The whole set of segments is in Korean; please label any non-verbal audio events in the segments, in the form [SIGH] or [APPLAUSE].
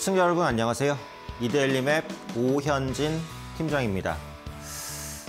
시청자 여러분 안녕하세요. 이데일리 맵 오현진 팀장입니다.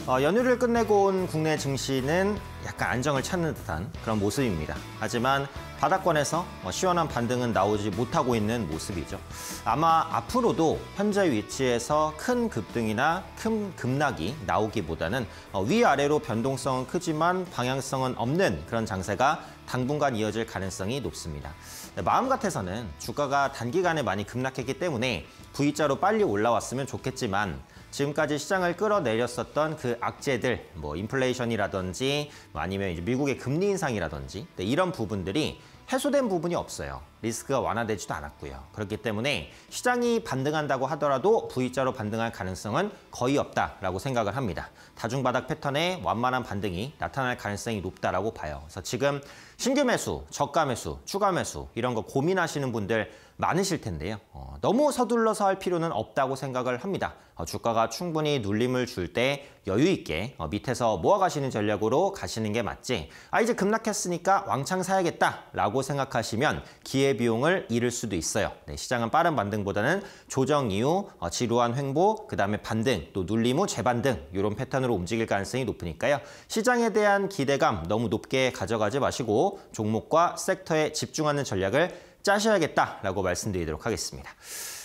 어, 연휴를 끝내고 온 국내 증시는 약간 안정을 찾는 듯한 그런 모습입니다. 하지만 바닥권에서 뭐 시원한 반등은 나오지 못하고 있는 모습이죠. 아마 앞으로도 현재 위치에서 큰 급등이나 큰 급락이 나오기보다는 어, 위아래로 변동성은 크지만 방향성은 없는 그런 장세가 당분간 이어질 가능성이 높습니다. 네, 마음 같아서는 주가가 단기간에 많이 급락했기 때문에 V자로 빨리 올라왔으면 좋겠지만 지금까지 시장을 끌어내렸었던 그 악재들, 뭐 인플레이션이라든지 뭐 아니면 이제 미국의 금리 인상이라든지 네, 이런 부분들이 해소된 부분이 없어요. 리스크가 완화되지도 않았고요. 그렇기 때문에 시장이 반등한다고 하더라도 V자로 반등할 가능성은 거의 없다라고 생각을 합니다. 다중바닥 패턴에 완만한 반등이 나타날 가능성이 높다라고 봐요. 그래서 지금 신규 매수, 저가 매수, 추가 매수 이런 거 고민하시는 분들 많으실 텐데요. 어, 너무 서둘러서 할 필요는 없다고 생각을 합니다. 어, 주가가 충분히 눌림을 줄 때 여유 있게 어, 밑에서 모아가시는 전략으로 가시는 게 맞지 아 이제 급락했으니까 왕창 사야겠다 라고 생각하시면 기회비용을 잃을 수도 있어요. 네, 시장은 빠른 반등보다는 조정 이후 어, 지루한 횡보 그 다음에 반등 또 눌림 후 재반등 이런 패턴으로 움직일 가능성이 높으니까요. 시장에 대한 기대감 너무 높게 가져가지 마시고 종목과 섹터에 집중하는 전략을 짜셔야겠다라고 말씀드리도록 하겠습니다.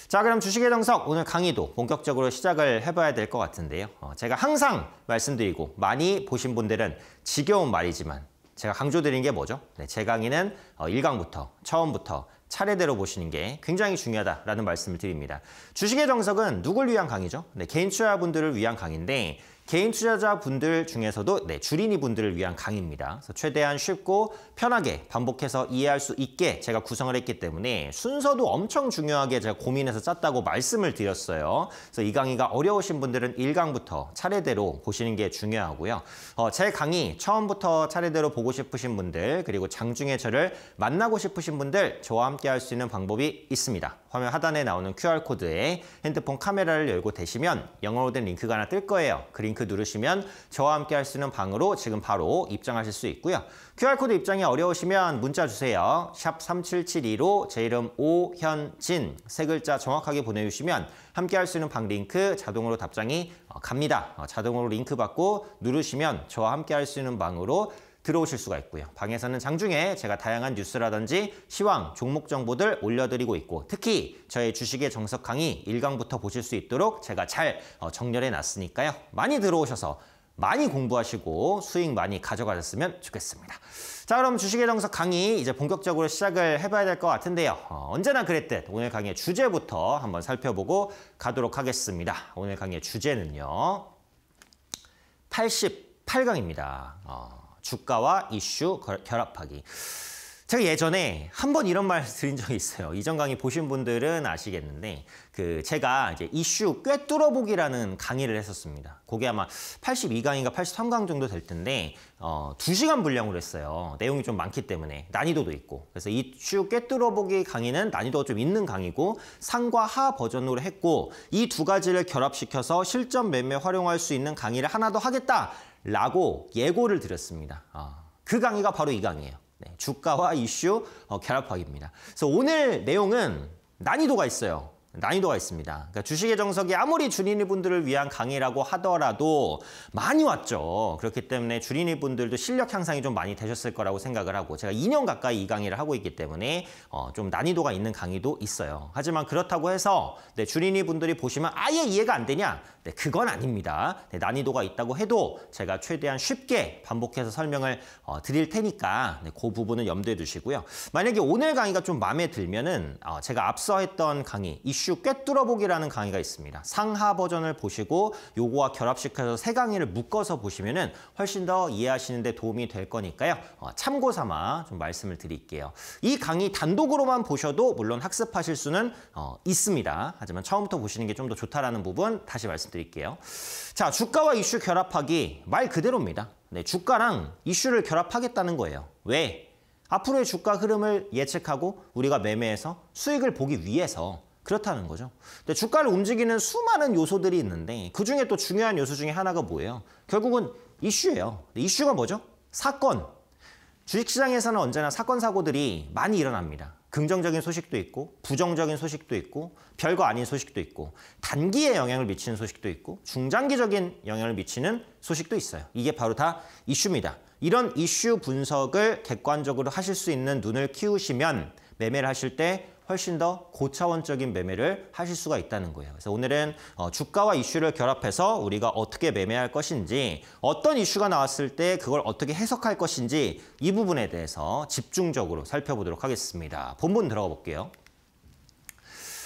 자 그럼 주식의 정석 오늘 강의도 본격적으로 시작을 해봐야 될 것 같은데요. 어, 제가 항상 말씀드리고 많이 보신 분들은 지겨운 말이지만 제가 강조드린 게 뭐죠? 네, 제 강의는 어, 일강부터 처음부터 차례대로 보시는 게 굉장히 중요하다라는 말씀을 드립니다. 주식의 정석은 누굴 위한 강의죠? 네, 개인 투자분들을 위한 강의인데 개인 투자자분들 중에서도 네, 주린이 분들을 위한 강의입니다. 그래서 최대한 쉽고 편하게 반복해서 이해할 수 있게 제가 구성을 했기 때문에 순서도 엄청 중요하게 제가 고민해서 짰다고 말씀을 드렸어요. 그래서 이 강의가 어려우신 분들은 1강부터 차례대로 보시는 게 중요하고요. 어, 제 강의 처음부터 차례대로 보고 싶으신 분들 그리고 장중에 저를 만나고 싶으신 분들 저와 함께 할 수 있는 방법이 있습니다. 화면 하단에 나오는 QR코드에 핸드폰 카메라를 열고 대시면 영어로 된 링크가 하나 뜰 거예요. 그 링크 누르시면 저와 함께 할 수 있는 방으로 지금 바로 입장하실 수 있고요. QR코드 입장이 어려우시면 문자 주세요. 샵 3772로 제 이름 오현진 세 글자 정확하게 보내주시면 함께 할 수 있는 방 링크 자동으로 답장이 어, 갑니다. 어, 자동으로 링크 받고 누르시면 저와 함께 할 수 있는 방으로 들어오실 수가 있고요. 방에서는 장중에 제가 다양한 뉴스라든지 시황, 종목 정보들 올려드리고 있고 특히 저의 주식의 정석 강의 1강부터 보실 수 있도록 제가 잘 어, 정렬해 놨으니까요. 많이 들어오셔서 많이 공부하시고 수익 많이 가져가셨으면 좋겠습니다. 자 그럼 주식의 정석 강의 이제 본격적으로 시작을 해봐야 될 것 같은데요. 어, 언제나 그랬듯 오늘 강의의 주제부터 한번 살펴보고 가도록 하겠습니다. 오늘 강의의 주제는요. 88강입니다. 어. 주가와 이슈 결합하기. 제가 예전에 한번 이런 말 [LAUGHS] 드린 적이 있어요. 이전 강의 보신 분들은 아시겠는데 그 제가 이제 이슈 꿰뚫어 보기라는 강의를 했었습니다. 그게 아마 82강인가 83강 정도 될 텐데 어, 2시간 분량으로 했어요. 내용이 좀 많기 때문에 난이도도 있고 그래서 이슈 꿰뚫어 보기 강의는 난이도가 좀 있는 강의고 상과 하 버전으로 했고 이 두 가지를 결합시켜서 실전 매매 활용할 수 있는 강의를 하나 더 하겠다 라고 예고를 드렸습니다. 아, 그 강의가 바로 이 강의예요. 네, 주가와 이슈 어, 결합하기입니다 그래서 오늘 내용은 난이도가 있어요. 난이도가 있습니다. 그러니까 주식의 정석이 아무리 주린이분들을 위한 강의라고 하더라도 많이 왔죠. 그렇기 때문에 주린이분들도 실력 향상이 좀 많이 되셨을 거라고 생각을 하고 제가 2년 가까이 이 강의를 하고 있기 때문에 어, 좀 난이도가 있는 강의도 있어요. 하지만 그렇다고 해서 네, 주린이분들이 보시면 아예 이해가 안 되냐? 네, 그건 아닙니다. 네, 난이도가 있다고 해도 제가 최대한 쉽게 반복해서 설명을 어, 드릴 테니까 네, 그 부분은 염두에 두시고요. 만약에 오늘 강의가 좀 마음에 들면은 어, 제가 앞서 했던 강의 이슈 이슈 꿰뚫어보기라는 강의가 있습니다. 상하 버전을 보시고 요거와 결합시켜서 세 강의를 묶어서 보시면 은 훨씬 더 이해하시는 데 도움이 될 거니까요. 어, 참고 삼아 좀 말씀을 드릴게요. 이 강의 단독으로만 보셔도 물론 학습하실 수는 어, 있습니다. 하지만 처음부터 보시는 게 좀 더 좋다라는 부분 다시 말씀드릴게요. 자, 주가와 이슈 결합하기 말 그대로입니다. 네, 주가랑 이슈를 결합하겠다는 거예요. 왜? 앞으로의 주가 흐름을 예측하고 우리가 매매해서 수익을 보기 위해서 그렇다는 거죠. 근데 주가를 움직이는 수많은 요소들이 있는데 그중에 또 중요한 요소 중에 하나가 뭐예요? 결국은 이슈예요. 이슈가 뭐죠? 사건. 주식시장에서는 언제나 사건 사고들이 많이 일어납니다. 긍정적인 소식도 있고 부정적인 소식도 있고 별거 아닌 소식도 있고 단기에 영향을 미치는 소식도 있고 중장기적인 영향을 미치는 소식도 있어요. 이게 바로 다 이슈입니다. 이런 이슈 분석을 객관적으로 하실 수 있는 눈을 키우시면 매매를 하실 때 훨씬 더 고차원적인 매매를 하실 수가 있다는 거예요. 그래서 오늘은 어, 주가와 이슈를 결합해서 우리가 어떻게 매매할 것인지 어떤 이슈가 나왔을 때 그걸 어떻게 해석할 것인지 이 부분에 대해서 집중적으로 살펴보도록 하겠습니다. 본문 들어가 볼게요.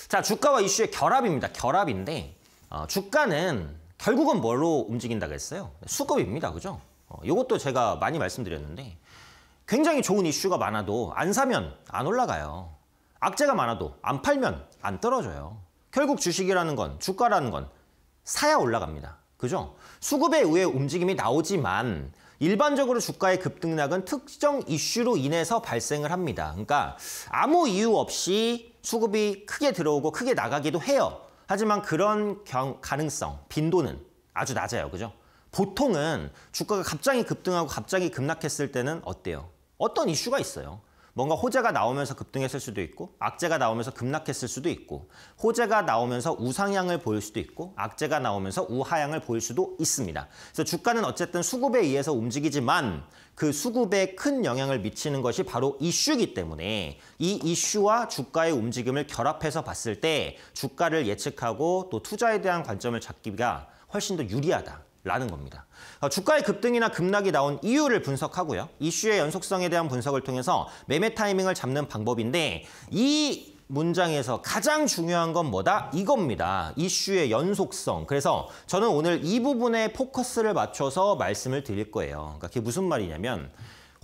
자, 주가와 이슈의 결합입니다. 결합인데 어, 주가는 결국은 뭘로 움직인다고 했어요? 수급입니다. 그죠? 이것도 어, 제가 많이 말씀드렸는데 굉장히 좋은 이슈가 많아도 안 사면 안 올라가요. 악재가 많아도 안 팔면 안 떨어져요. 결국 주식이라는 건 주가라는 건 사야 올라갑니다. 그죠? 수급에 의해 움직임이 나오지만 일반적으로 주가의 급등락은 특정 이슈로 인해서 발생을 합니다. 그러니까 아무 이유 없이 수급이 크게 들어오고 크게 나가기도 해요. 하지만 그런 경, 가능성, 빈도는 아주 낮아요. 그죠? 보통은 주가가 갑자기 급등하고 갑자기 급락했을 때는 어때요? 어떤 이슈가 있어요. 뭔가 호재가 나오면서 급등했을 수도 있고 악재가 나오면서 급락했을 수도 있고 호재가 나오면서 우상향을 보일 수도 있고 악재가 나오면서 우하향을 보일 수도 있습니다. 그래서 주가는 어쨌든 수급에 의해서 움직이지만 그 수급에 큰 영향을 미치는 것이 바로 이슈이기 때문에 이 이슈와 주가의 움직임을 결합해서 봤을 때 주가를 예측하고 또 투자에 대한 관점을 잡기가 훨씬 더 유리하다. 라는 겁니다. 어, 주가의 급등이나 급락이 나온 이유를 분석하고요. 이슈의 연속성에 대한 분석을 통해서 매매 타이밍을 잡는 방법인데 이 문장에서 가장 중요한 건 뭐다? 이겁니다. 이슈의 연속성. 그래서 저는 오늘 이 부분에 포커스를 맞춰서 말씀을 드릴 거예요. 그러니까 그게 무슨 말이냐면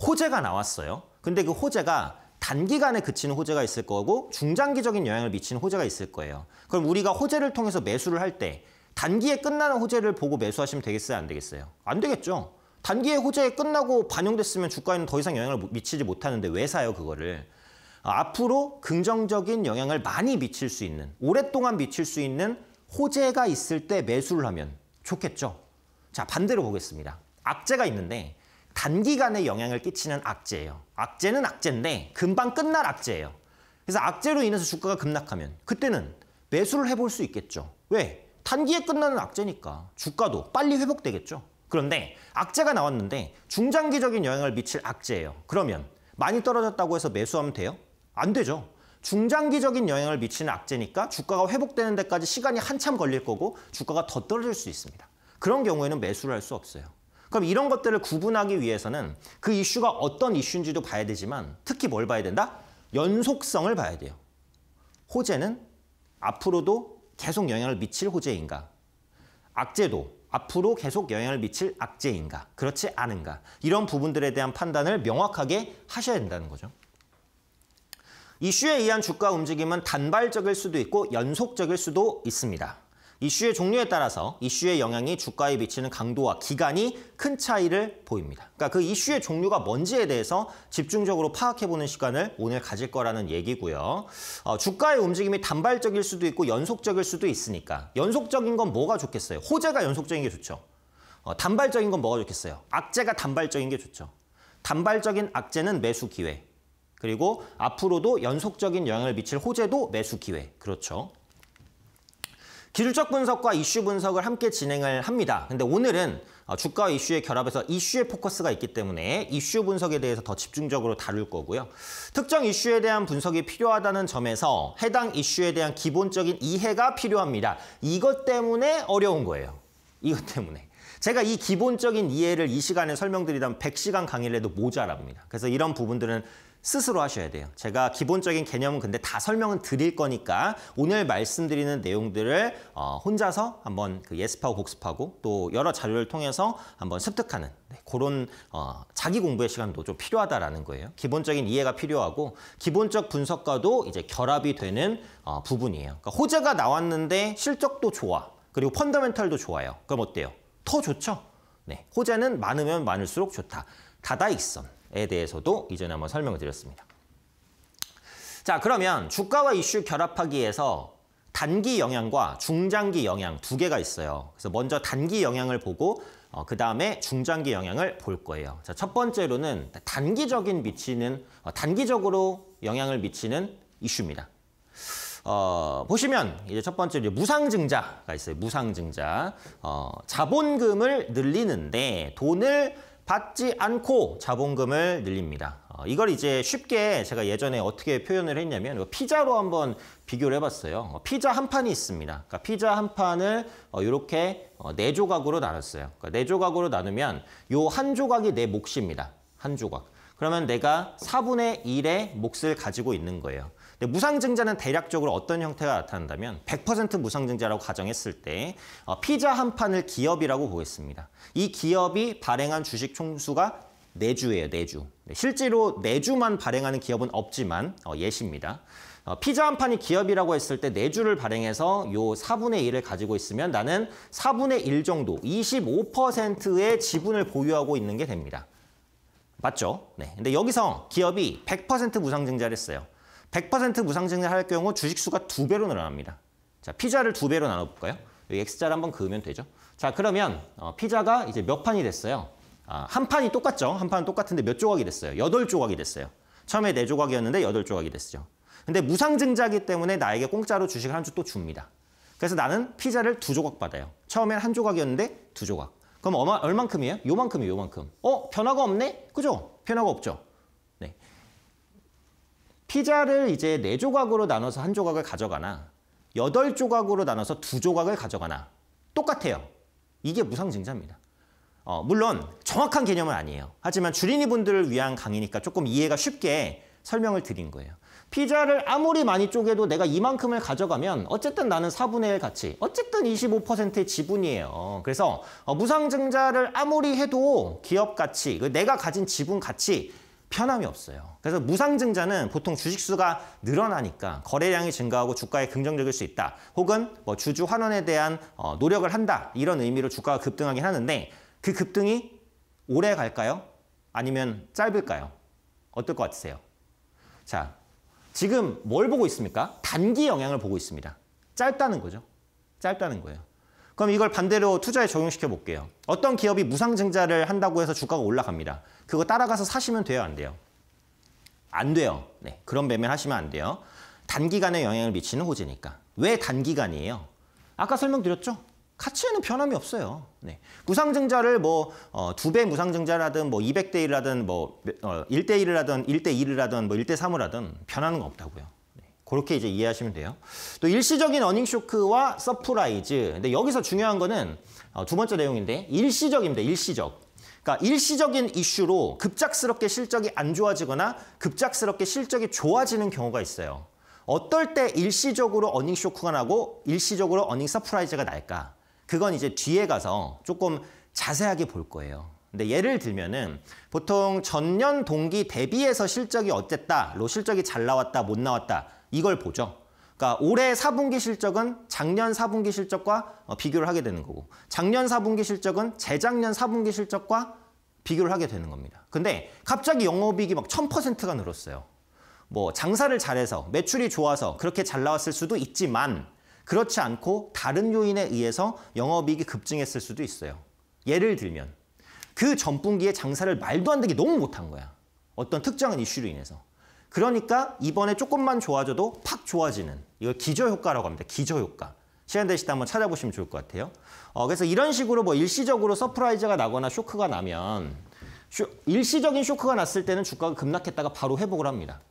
호재가 나왔어요. 근데 그 호재가 단기간에 그치는 호재가 있을 거고 중장기적인 영향을 미치는 호재가 있을 거예요. 그럼 우리가 호재를 통해서 매수를 할때 단기에 끝나는 호재를 보고 매수하시면 되겠어요? 안 되겠어요? 안 되겠죠. 단기에 호재 에 끝나고 반영됐으면 주가에는 더 이상 영향을 미치지 못하는데 왜 사요 그거를? 아, 앞으로 긍정적인 영향을 많이 미칠 수 있는 오랫동안 미칠 수 있는 호재가 있을 때 매수를 하면 좋겠죠. 자 반대로 보겠습니다. 악재가 있는데 단기간에 영향을 끼치는 악재예요. 악재는 악재인데 금방 끝날 악재예요. 그래서 악재로 인해서 주가가 급락하면 그때는 매수를 해볼 수 있겠죠. 왜? 단기에 끝나는 악재니까 주가도 빨리 회복되겠죠. 그런데 악재가 나왔는데 중장기적인 영향을 미칠 악재예요. 그러면 많이 떨어졌다고 해서 매수하면 돼요? 안 되죠. 중장기적인 영향을 미치는 악재니까 주가가 회복되는 데까지 시간이 한참 걸릴 거고 주가가 더 떨어질 수 있습니다. 그런 경우에는 매수를 할 수 없어요. 그럼 이런 것들을 구분하기 위해서는 그 이슈가 어떤 이슈인지도 봐야 되지만 특히 뭘 봐야 된다? 연속성을 봐야 돼요. 호재는 앞으로도 계속 영향을 미칠 호재인가? 악재도 앞으로 계속 영향을 미칠 악재인가? 그렇지 않은가? 이런 부분들에 대한 판단을 명확하게 하셔야 된다는 거죠. 이슈에 의한 주가 움직임은 단발적일 수도 있고 연속적일 수도 있습니다. 이슈의 종류에 따라서 이슈의 영향이 주가에 미치는 강도와 기간이 큰 차이를 보입니다. 그러니까 그 이슈의 종류가 뭔지에 대해서 집중적으로 파악해보는 시간을 오늘 가질 거라는 얘기고요. 어, 주가의 움직임이 단발적일 수도 있고 연속적일 수도 있으니까 연속적인 건 뭐가 좋겠어요? 호재가 연속적인 게 좋죠. 어, 단발적인 건 뭐가 좋겠어요? 악재가 단발적인 게 좋죠. 단발적인 악재는 매수 기회. 그리고 앞으로도 연속적인 영향을 미칠 호재도 매수 기회. 그렇죠. 기술적 분석과 이슈 분석을 함께 진행을 합니다. 근데 오늘은 어, 주가와 이슈의 결합에서 이슈의 포커스가 있기 때문에 이슈 분석에 대해서 더 집중적으로 다룰 거고요. 특정 이슈에 대한 분석이 필요하다는 점에서 해당 이슈에 대한 기본적인 이해가 필요합니다. 이것 때문에 어려운 거예요. 이것 때문에. 제가 이 기본적인 이해를 이 시간에 설명드리던 100시간 강의를 해도 모자랍니다. 그래서 이런 부분들은 스스로 하셔야 돼요. 제가 기본적인 개념은 근데 다 설명은 드릴 거니까 오늘 말씀드리는 내용들을 어, 혼자서 한번 그 예습하고 복습하고 또 여러 자료를 통해서 한번 습득하는 네, 그런 어, 자기 공부의 시간도 좀 필요하다라는 거예요. 기본적인 이해가 필요하고 기본적 분석과도 이제 결합이 되는 어, 부분이에요. 그러니까 호재가 나왔는데 실적도 좋아. 그리고 펀더멘털도 좋아요. 그럼 어때요? 더 좋죠? 네, 호재는 많으면 많을수록 좋다. 다다익선. 이슈에 대해서도 이전에 한번 설명을 드렸습니다. 자, 그러면 주가와 이슈 결합하기에서 단기 영향과 중장기 영향 두 개가 있어요. 그래서 먼저 단기 영향을 보고 어, 그 다음에 중장기 영향을 볼 거예요. 자, 첫 번째로는 단기적인 미치는 어, 단기적으로 영향을 미치는 이슈입니다. 어, 보시면 이제 첫 번째 이 무상증자가 있어요. 무상증자. 어, 자본금을 늘리는데 돈을 받지 않고 자본금을 늘립니다. 어, 이걸 이제 쉽게 제가 예전에 어떻게 표현을 했냐면 그 피자로 한번 비교를 해봤어요. 어, 피자 한 판이 있습니다. 그러니까 피자 한 판을 이렇게 어, 네 조각으로 나눴어요. 그러니까 네 조각으로 나누면 요 한 조각이 내 몫입니다. 한 조각. 그러면 내가 4분의 1의 몫을 가지고 있는 거예요. 근데 네, 무상증자는 대략적으로 어떤 형태가 나타난다면 100% 무상증자라고 가정했을 때 어, 피자 한 판을 기업이라고 보겠습니다. 이 기업이 발행한 주식 총수가 4주예요, 4주. 실제로 4주만 발행하는 기업은 없지만 어, 예시입니다. 어, 피자 한 판이 기업이라고 했을 때 4주를 발행해서 요 4분의 1을 가지고 있으면 나는 4분의 1 정도, 25%의 지분을 보유하고 있는 게 됩니다. 맞죠? 네. 근데 여기서 기업이 100% 무상증자를 했어요. 100% 무상증자할 경우 주식 수가 두 배로 늘어납니다. 자, 피자를 두 배로 나눠 볼까요? 여기 x자를 한번 그으면 되죠. 자, 그러면 어, 피자가 이제 몇 판이 됐어요? 아, 한 판이 똑같죠. 한 판은 똑같은데 몇 조각이 됐어요? 여덟 조각이 됐어요. 처음에 네 조각이었는데 여덟 조각이 됐죠. 근데 무상증자기 때문에 나에게 공짜로 주식을 한 주 또 줍니다. 그래서 나는 피자를 두 조각 받아요. 처음엔 한 조각이었는데 두 조각. 그럼 얼마, 얼만큼이에요? 요만큼이요 요만큼. 어? 변화가 없네? 그죠? 변화가 없죠? 피자를 이제 네 조각으로 나눠서 한 조각을 가져가나 여덟 조각으로 나눠서 두 조각을 가져가나 똑같아요. 이게 무상증자입니다. 어, 물론 정확한 개념은 아니에요. 하지만 주린이 분들을 위한 강의니까 조금 이해가 쉽게 설명을 드린 거예요. 피자를 아무리 많이 쪼개도 내가 이만큼을 가져가면 어쨌든 나는 4분의 1 가치, 어쨌든 25%의 지분이에요. 그래서 어, 무상증자를 아무리 해도 기업 가치, 그 내가 가진 지분 가치 편함이 없어요. 그래서 무상증자는 보통 주식수가 늘어나니까 거래량이 증가하고 주가에 긍정적일 수 있다. 혹은 뭐 주주 환원에 대한 어, 노력을 한다. 이런 의미로 주가가 급등하긴 하는데 그 급등이 오래 갈까요? 아니면 짧을까요? 어떨 것 같으세요? 자, 지금 뭘 보고 있습니까? 단기 영향을 보고 있습니다. 짧다는 거죠. 짧다는 거예요. 그럼 이걸 반대로 투자에 적용시켜 볼게요. 어떤 기업이 무상증자를 한다고 해서 주가가 올라갑니다. 그거 따라가서 사시면 돼요, 안 돼요? 안 돼요. 네, 그런 매매를 하시면 안 돼요. 단기간에 영향을 미치는 호재니까. 왜 단기간이에요? 아까 설명드렸죠? 가치에는 변함이 없어요. 네. 무상증자를 뭐, 어, 두배 무상증자라든, 뭐, 200대1이라든, 뭐, 어, 1대1이라든, 1대1이라든 뭐, 1대3이라든, 변하는 거 없다고요. 그렇게 이제 이해하시면 돼요. 또 일시적인 어닝 쇼크와 서프라이즈. 근데 여기서 중요한 거는 어, 두 번째 내용인데 일시적입니다. 일시적. 그러니까 일시적인 이슈로 급작스럽게 실적이 안 좋아지거나 급작스럽게 실적이 좋아지는 경우가 있어요. 어떨 때 일시적으로 어닝 쇼크가 나고 일시적으로 어닝 서프라이즈가 날까? 그건 이제 뒤에 가서 조금 자세하게 볼 거예요. 근데 예를 들면은 보통 전년 동기 대비해서 실적이 어땠다로 실적이 잘 나왔다 못 나왔다 이걸 보죠. 그러니까 올해 4분기 실적은 작년 4분기 실적과 어, 비교를 하게 되는 거고 작년 4분기 실적은 재작년 4분기 실적과 비교를 하게 되는 겁니다. 근데 갑자기 영업이익이 막 1000%가 늘었어요. 뭐 장사를 잘해서 매출이 좋아서 그렇게 잘 나왔을 수도 있지만 그렇지 않고 다른 요인에 의해서 영업이익이 급증했을 수도 있어요. 예를 들면 그 전분기에 장사를 말도 안 되게 너무 못한 거야. 어떤 특정한 이슈로 인해서. 그러니까 이번에 조금만 좋아져도 팍 좋아지는 이걸 기저효과라고 합니다. 기저효과. 시간 되시다 한번 찾아보시면 좋을 것 같아요. 어, 그래서 이런 식으로 뭐 일시적으로 서프라이즈가 나거나 쇼크가 나면 쇼, 일시적인 쇼크가 났을 때는 주가가 급락했다가 바로 회복을 합니다.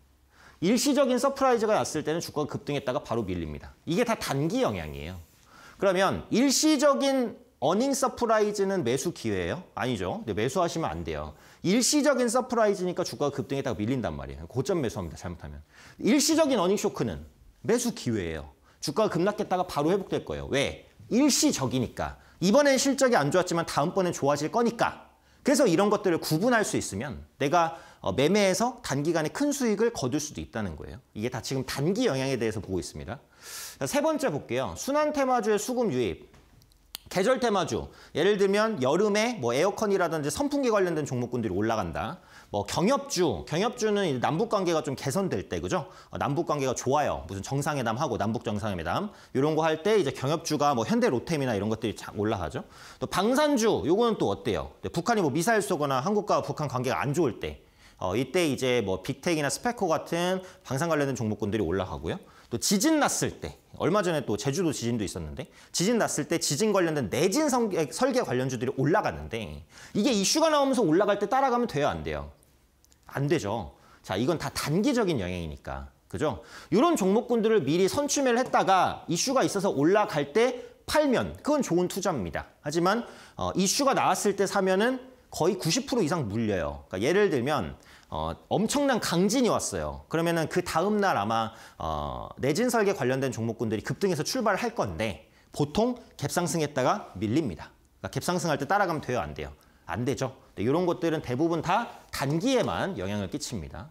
일시적인 서프라이즈가 났을 때는 주가가 급등했다가 바로 밀립니다. 이게 다 단기 영향이에요. 그러면 일시적인 어닝 서프라이즈는 매수 기회예요? 아니죠. 매수하시면 안 돼요. 일시적인 서프라이즈니까 주가가 급등에 딱 밀린단 말이에요. 고점 매수합니다. 잘못하면. 일시적인 어닝 쇼크는 매수 기회예요. 주가가 급락했다가 바로 회복될 거예요. 왜? 일시적이니까. 이번엔 실적이 안 좋았지만 다음번엔 좋아질 거니까. 그래서 이런 것들을 구분할 수 있으면 내가 어, 매매에서 단기간에 큰 수익을 거둘 수도 있다는 거예요. 이게 다 지금 단기 영향에 대해서 보고 있습니다. 세 번째 볼게요. 순환 테마주의 수급 유입. 계절 테마주. 예를 들면 여름에 뭐 에어컨이라든지 선풍기 관련된 종목군들이 올라간다. 뭐 경협주, 경협주는 남북 관계가 좀 개선될 때 그죠? 어, 남북 관계가 좋아요. 무슨 정상회담 하고 남북 정상회담 이런 거 할 때 이제 경협주가 뭐 현대로템이나 이런 것들이 올라가죠. 또 방산주, 요거는 또 어때요? 북한이 뭐 미사일 쏘거나 한국과 북한 관계가 안 좋을 때 어, 이때 이제 뭐 빅텍이나 스펙코 같은 방산 관련된 종목군들이 올라가고요. 또 지진 났을 때 얼마 전에 또 제주도 지진도 있었는데 지진 났을 때 지진 관련된 내진 설계, 관련주들이 올라갔는데 이게 이슈가 나오면서 올라갈 때 따라가면 돼요 안 돼요? 안 되죠. 자 이건 다 단기적인 영향이니까 그죠? 이런 종목군들을 미리 선추매를 했다가 이슈가 있어서 올라갈 때 팔면 그건 좋은 투자입니다. 하지만 어, 이슈가 나왔을 때 사면은 거의 90% 이상 물려요. 그러니까 예를 들면 어, 엄청난 강진이 왔어요. 그러면은 그 다음 날 아마 어, 내진 설계 관련된 종목군들이 급등해서 출발을 할 건데 보통 갭상승했다가 밀립니다. 그러니까 갭상승할 때 따라가면 돼요, 안 돼요? 안 되죠. 이런 네, 것들은 대부분 다 단기에만 영향을 끼칩니다.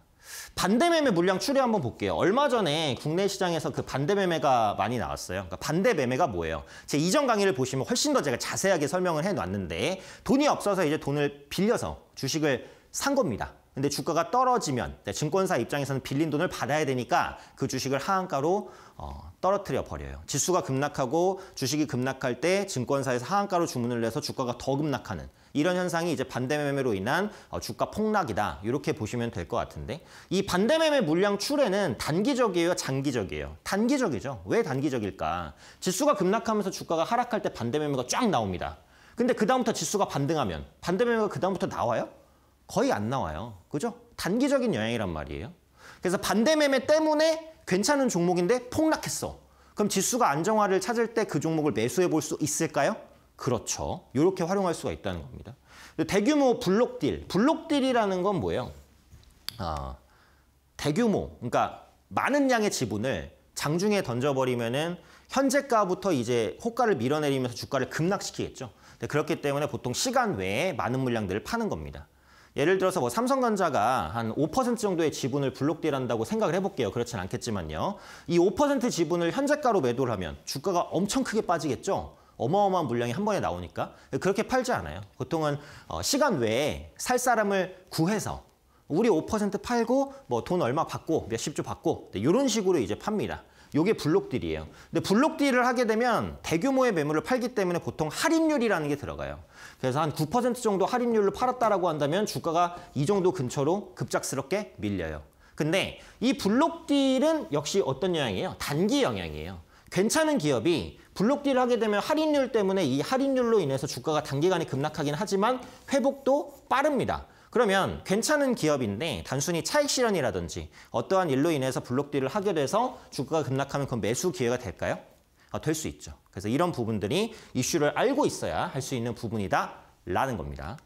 반대매매 물량 추리 한번 볼게요. 얼마 전에 국내 시장에서 그 반대매매가 많이 나왔어요. 그러니까 반대매매가 뭐예요? 제 이전 강의를 보시면 훨씬 더 제가 자세하게 설명을 해놨는데 돈이 없어서 이제 돈을 빌려서 주식을 산 겁니다. 근데 주가가 떨어지면 네, 증권사 입장에서는 빌린 돈을 받아야 되니까 그 주식을 하한가로 어, 떨어뜨려 버려요. 지수가 급락하고 주식이 급락할 때 증권사에서 하한가로 주문을 내서 주가가 더 급락하는 이런 현상이 이제 반대 매매로 인한 어, 주가 폭락이다. 이렇게 보시면 될 것 같은데 이 반대 매매 물량 출애는 단기적이에요, 장기적이에요. 단기적이죠. 왜 단기적일까? 지수가 급락하면서 주가가 하락할 때 반대 매매가 쫙 나옵니다. 근데 그다음부터 지수가 반등하면 반대 매매가 그다음부터 나와요? 거의 안 나와요. 그죠? 단기적인 영향이란 말이에요. 그래서 반대 매매 때문에 괜찮은 종목인데 폭락했어. 그럼 지수가 안정화를 찾을 때 그 종목을 매수해 볼 수 있을까요? 그렇죠. 이렇게 활용할 수가 있다는 겁니다. 대규모 블록딜. 블록딜이라는 건 뭐예요? 아, 대규모. 그러니까 많은 양의 지분을 장중에 던져버리면은 현재가부터 이제 호가를 밀어내리면서 주가를 급락시키겠죠. 그렇기 때문에 보통 시간 외에 많은 물량들을 파는 겁니다. 예를 들어서 뭐 삼성전자가 한 5% 정도의 지분을 블록딜한다고 생각을 해볼게요. 그렇진 않겠지만요. 이 5% 지분을 현재가로 매도를 하면 주가가 엄청 크게 빠지겠죠. 어마어마한 물량이 한 번에 나오니까 그렇게 팔지 않아요. 보통은 어, 시간 외에 살 사람을 구해서 우리 5% 팔고 뭐 돈 얼마 받고 몇십조 받고 이런 네, 식으로 이제 팝니다. 요게 블록딜이에요. 근데 블록딜을 하게 되면 대규모의 매물을 팔기 때문에 보통 할인율이라는 게 들어가요. 그래서 한 9% 정도 할인율로 팔았다라고 한다면 주가가 이 정도 근처로 급작스럽게 밀려요. 근데 이 블록딜은 역시 어떤 영향이에요? 단기 영향이에요. 괜찮은 기업이 블록딜을 하게 되면 할인율 때문에 이 할인율로 인해서 주가가 단기간에 급락하긴 하지만 회복도 빠릅니다. 그러면 괜찮은 기업인데 단순히 차익 실현이라든지 어떠한 일로 인해서 블록딜을 하게 돼서 주가가 급락하면 그건 매수 기회가 될까요? 아, 될수 있죠. 그래서 이런 부분들이 이슈를 알고 있어야 할 수 있는 부분이다라는 겁니다.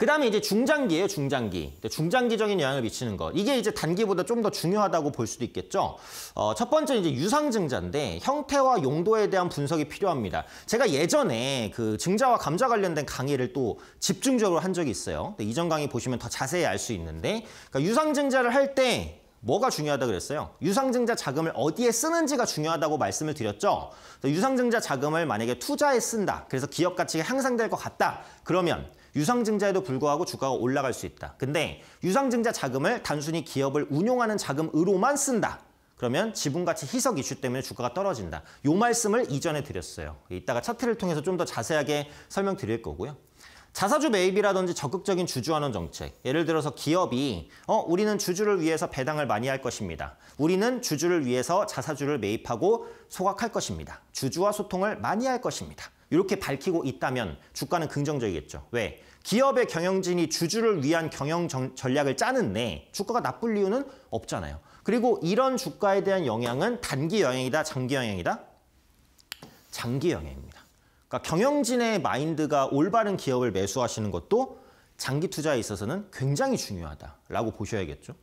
그 다음에 이제 중장기예요, 중장기. 중장기적인 영향을 미치는 것. 이게 이제 단기보다 좀 더 중요하다고 볼 수도 있겠죠. 어, 첫 번째 이제 유상증자인데 형태와 용도에 대한 분석이 필요합니다. 제가 예전에 그 증자와 감자 관련된 강의를 또 집중적으로 한 적이 있어요. 이전 강의 보시면 더 자세히 알 수 있는데 그러니까 유상증자를 할 때 뭐가 중요하다 그랬어요? 유상증자 자금을 어디에 쓰는지가 중요하다고 말씀을 드렸죠. 유상증자 자금을 만약에 투자에 쓴다. 그래서 기업 가치가 향상될 것 같다. 그러면 유상증자에도 불구하고 주가가 올라갈 수 있다. 근데 유상증자 자금을 단순히 기업을 운용하는 자금으로만 쓴다. 그러면 지분가치 희석 이슈 때문에 주가가 떨어진다. 요 말씀을 이전에 드렸어요. 이따가 차트를 통해서 좀 더 자세하게 설명드릴 거고요. 자사주 매입이라든지 적극적인 주주환원 정책. 예를 들어서 기업이 어 우리는 주주를 위해서 배당을 많이 할 것입니다. 우리는 주주를 위해서 자사주를 매입하고 소각할 것입니다. 주주와 소통을 많이 할 것입니다. 이렇게 밝히고 있다면 주가는 긍정적이겠죠. 왜? 기업의 경영진이 주주를 위한 경영 정, 전략을 짜는데 주가가 나쁠 이유는 없잖아요. 그리고 이런 주가에 대한 영향은 단기 영향이다, 장기 영향이다? 장기 영향입니다. 그러니까 경영진의 마인드가 올바른 기업을 매수하시는 것도 장기 투자에 있어서는 굉장히 중요하다라고 보셔야겠죠.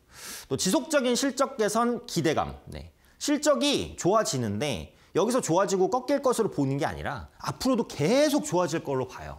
또 지속적인 실적 개선 기대감. 네. 실적이 좋아지는데 여기서 좋아지고 꺾일 것으로 보는 게 아니라 앞으로도 계속 좋아질 걸로 봐요.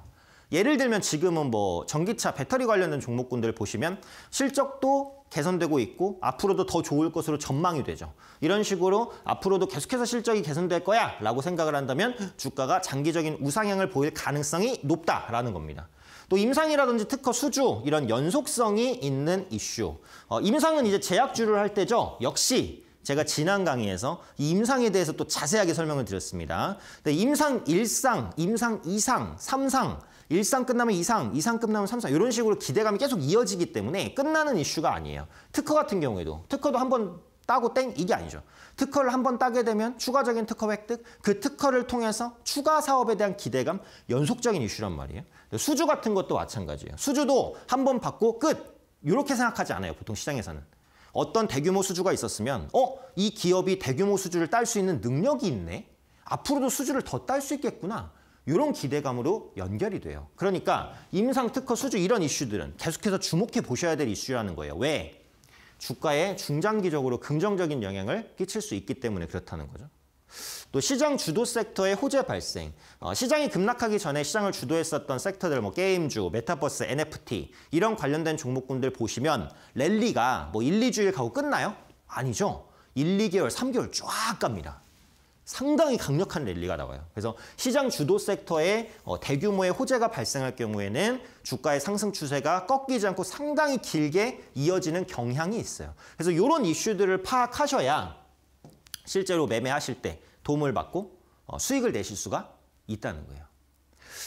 예를 들면 지금은 뭐 전기차 배터리 관련된 종목군들 보시면 실적도 개선되고 있고 앞으로도 더 좋을 것으로 전망이 되죠. 이런 식으로 앞으로도 계속해서 실적이 개선될 거야 라고 생각을 한다면 주가가 장기적인 우상향을 보일 가능성이 높다라는 겁니다. 또 임상이라든지 특허 수주 이런 연속성이 있는 이슈. 어, 임상은 이제 제약주를 할 때죠. 역시 제가 지난 강의에서 임상에 대해서 또 자세하게 설명을 드렸습니다. 임상 1상 임상 2상3상1상 끝나면 2상2상 끝나면 3상 이런 식으로 기대감이 계속 이어지기 때문에 끝나는 이슈가 아니에요. 특허 같은 경우에도 특허도 한 번 따고 땡 이게 아니죠. 특허를 한 번 따게 되면 추가적인 특허 획득, 그 특허를 통해서 추가 사업에 대한 기대감, 연속적인 이슈란 말이에요. 수주 같은 것도 마찬가지예요. 수주도 한 번 받고 끝! 이렇게 생각하지 않아요, 보통 시장에서는. 어떤 대규모 수주가 있었으면 어? 이 기업이 대규모 수주를 딸 수 있는 능력이 있네? 앞으로도 수주를 더 딸 수 있겠구나. 이런 기대감으로 연결이 돼요. 그러니까 임상 특허 수주 이런 이슈들은 계속해서 주목해 보셔야 될 이슈라는 거예요. 왜? 주가에 중장기적으로 긍정적인 영향을 끼칠 수 있기 때문에 그렇다는 거죠. 또 시장 주도 섹터의 호재 발생. 어, 시장이 급락하기 전에 시장을 주도했었던 섹터들 뭐 게임주, 메타버스, NFT 이런 관련된 종목군들 보시면 랠리가 뭐 1, 2주일 가고 끝나요? 아니죠. 1, 2개월, 3개월 쫙 갑니다. 상당히 강력한 랠리가 나와요. 그래서 시장 주도 섹터에 어, 대규모의 호재가 발생할 경우에는 주가의 상승 추세가 꺾이지 않고 상당히 길게 이어지는 경향이 있어요. 그래서 이런 이슈들을 파악하셔야 실제로 매매하실 때 도움을 받고 어, 수익을 내실 수가 있다는 거예요.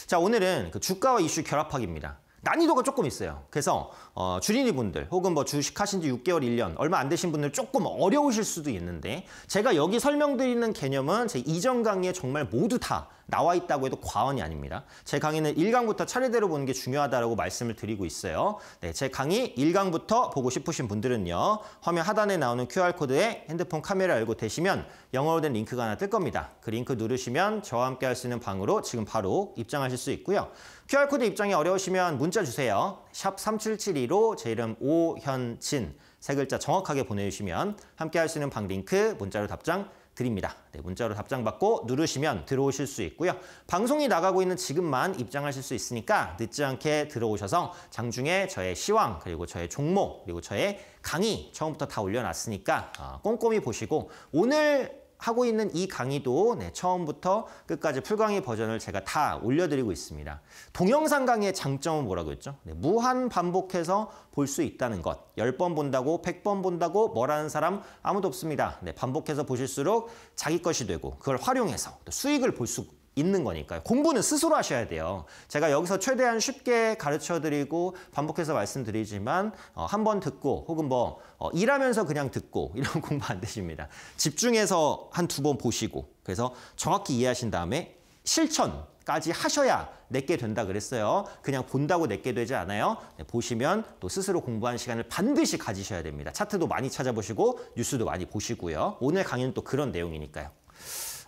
자, 오늘은 그 주가와 이슈 결합하기입니다. 난이도가 조금 있어요. 그래서 어, 주린이 분들 혹은 뭐 주식하신 지 6개월, 1년 얼마 안 되신 분들 조금 어려우실 수도 있는데 제가 여기 설명드리는 개념은 제 이전 강의에 정말 모두 다 나와 있다고 해도 과언이 아닙니다. 제 강의는 1강부터 차례대로 보는 게 중요하다고 말씀을 드리고 있어요. 네, 제 강의 1강부터 보고 싶으신 분들은요. 화면 하단에 나오는 QR코드에 핸드폰 카메라 열고 대시면 영어로 된 링크가 하나 뜰 겁니다. 그 링크 누르시면 저와 함께 할 수 있는 방으로 지금 바로 입장하실 수 있고요. QR코드 입장이 어려우시면 문자 주세요. 샵 3772로 제 이름 오현진 세 글자 정확하게 보내주시면 함께 할 수 있는 방 링크 문자로 답장 드립니다. 네, 문자로 답장 받고 누르시면 들어오실 수 있고요. 방송이 나가고 있는 지금만 입장하실 수 있으니까 늦지 않게 들어오셔서 장중에 저의 시황 그리고 저의 종목 그리고 저의 강의 처음부터 다 올려놨으니까 아, 꼼꼼히 보시고 오늘 하고 있는 이 강의도 네, 처음부터 끝까지 풀강의 버전을 제가 다 올려드리고 있습니다. 동영상 강의의 장점은 뭐라고 했죠? 네, 무한 반복해서 볼 수 있다는 것. 10번 본다고 100번 본다고 뭐라는 사람 아무도 없습니다. 네, 반복해서 보실수록 자기 것이 되고 그걸 활용해서 수익을 볼 수 있는 거니까요. 공부는 스스로 하셔야 돼요. 제가 여기서 최대한 쉽게 가르쳐 드리고 반복해서 말씀드리지만 어, 한 번 듣고 혹은 뭐 어, 일하면서 그냥 듣고 [LAUGHS] 이런 공부 안 되십니다. 집중해서 한 두 번 보시고 그래서 정확히 이해하신 다음에 실천까지 하셔야 내게 된다 그랬어요. 그냥 본다고 내게 되지 않아요. 네, 보시면 또 스스로 공부한 시간을 반드시 가지셔야 됩니다. 차트도 많이 찾아보시고 뉴스도 많이 보시고요. 오늘 강의는 또 그런 내용이니까요.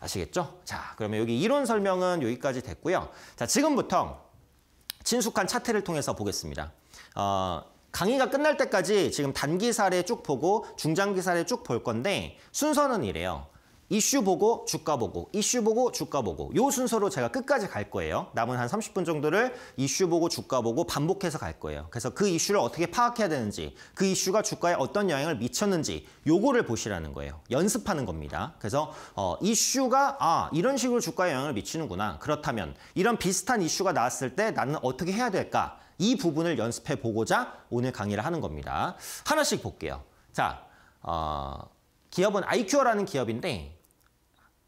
아시겠죠? 자, 그러면 여기 이론 설명은 여기까지 됐고요. 자, 지금부터 친숙한 차트를 통해서 보겠습니다. 어, 강의가 끝날 때까지 지금 단기 사례 쭉 보고 중장기 사례 쭉 볼 건데 순서는 이래요. 이슈 보고 주가 보고 이슈 보고 주가 보고 요 순서로 제가 끝까지 갈 거예요. 남은 한 30분 정도를 이슈 보고 주가 보고 반복해서 갈 거예요. 그래서 그 이슈를 어떻게 파악해야 되는지 그 이슈가 주가에 어떤 영향을 미쳤는지 요거를 보시라는 거예요. 연습하는 겁니다. 그래서 어, 이슈가 아 이런 식으로 주가에 영향을 미치는구나. 그렇다면 이런 비슷한 이슈가 나왔을 때 나는 어떻게 해야 될까? 이 부분을 연습해 보고자 오늘 강의를 하는 겁니다. 하나씩 볼게요. 자, 어, 기업은 아이큐어라는 기업인데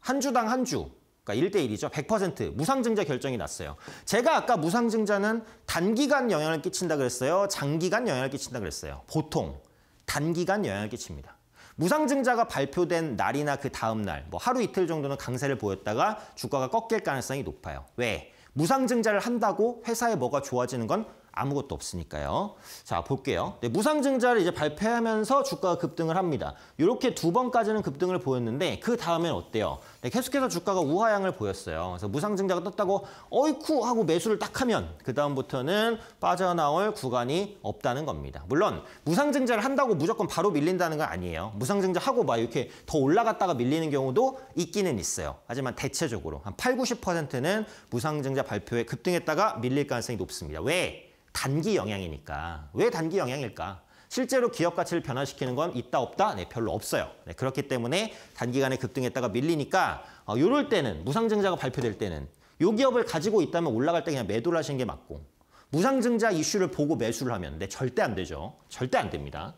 한 주당 한 주, 그러니까 1대1이죠. 100% 무상증자 결정이 났어요. 제가 아까 무상증자는 단기간 영향을 끼친다 그랬어요. 장기간 영향을 끼친다 그랬어요. 보통 단기간 영향을 끼칩니다. 무상증자가 발표된 날이나 그 다음 날, 뭐 하루 이틀 정도는 강세를 보였다가 주가가 꺾일 가능성이 높아요. 왜? 무상증자를 한다고 회사에 뭐가 좋아지는 건 아무것도 없으니까요. 자, 볼게요. 네, 무상증자를 이제 발표하면서 주가가 급등을 합니다. 이렇게 두 번까지는 급등을 보였는데 그 다음엔 어때요? 네, 계속해서 주가가 우하향을 보였어요. 그래서 무상증자가 떴다고 어이쿠 하고 매수를 딱 하면 그 다음부터는 빠져나올 구간이 없다는 겁니다. 물론 무상증자를 한다고 무조건 바로 밀린다는 건 아니에요. 무상증자 하고 막 이렇게 더 올라갔다가 밀리는 경우도 있기는 있어요. 하지만 대체적으로 한 8, 90%는 무상증자 발표에 급등했다가 밀릴 가능성이 높습니다. 왜? 단기 영향이니까. 왜 단기 영향일까? 실제로 기업 가치를 변화시키는 건 있다 없다? 네, 별로 없어요. 네, 그렇기 때문에 단기간에 급등했다가 밀리니까 어, 이럴 때는 무상증자가 발표될 때는 요 기업을 가지고 있다면 올라갈 때 그냥 매도를 하시는 게 맞고 무상증자 이슈를 보고 매수를 하면 네, 절대 안 되죠. 절대 안 됩니다.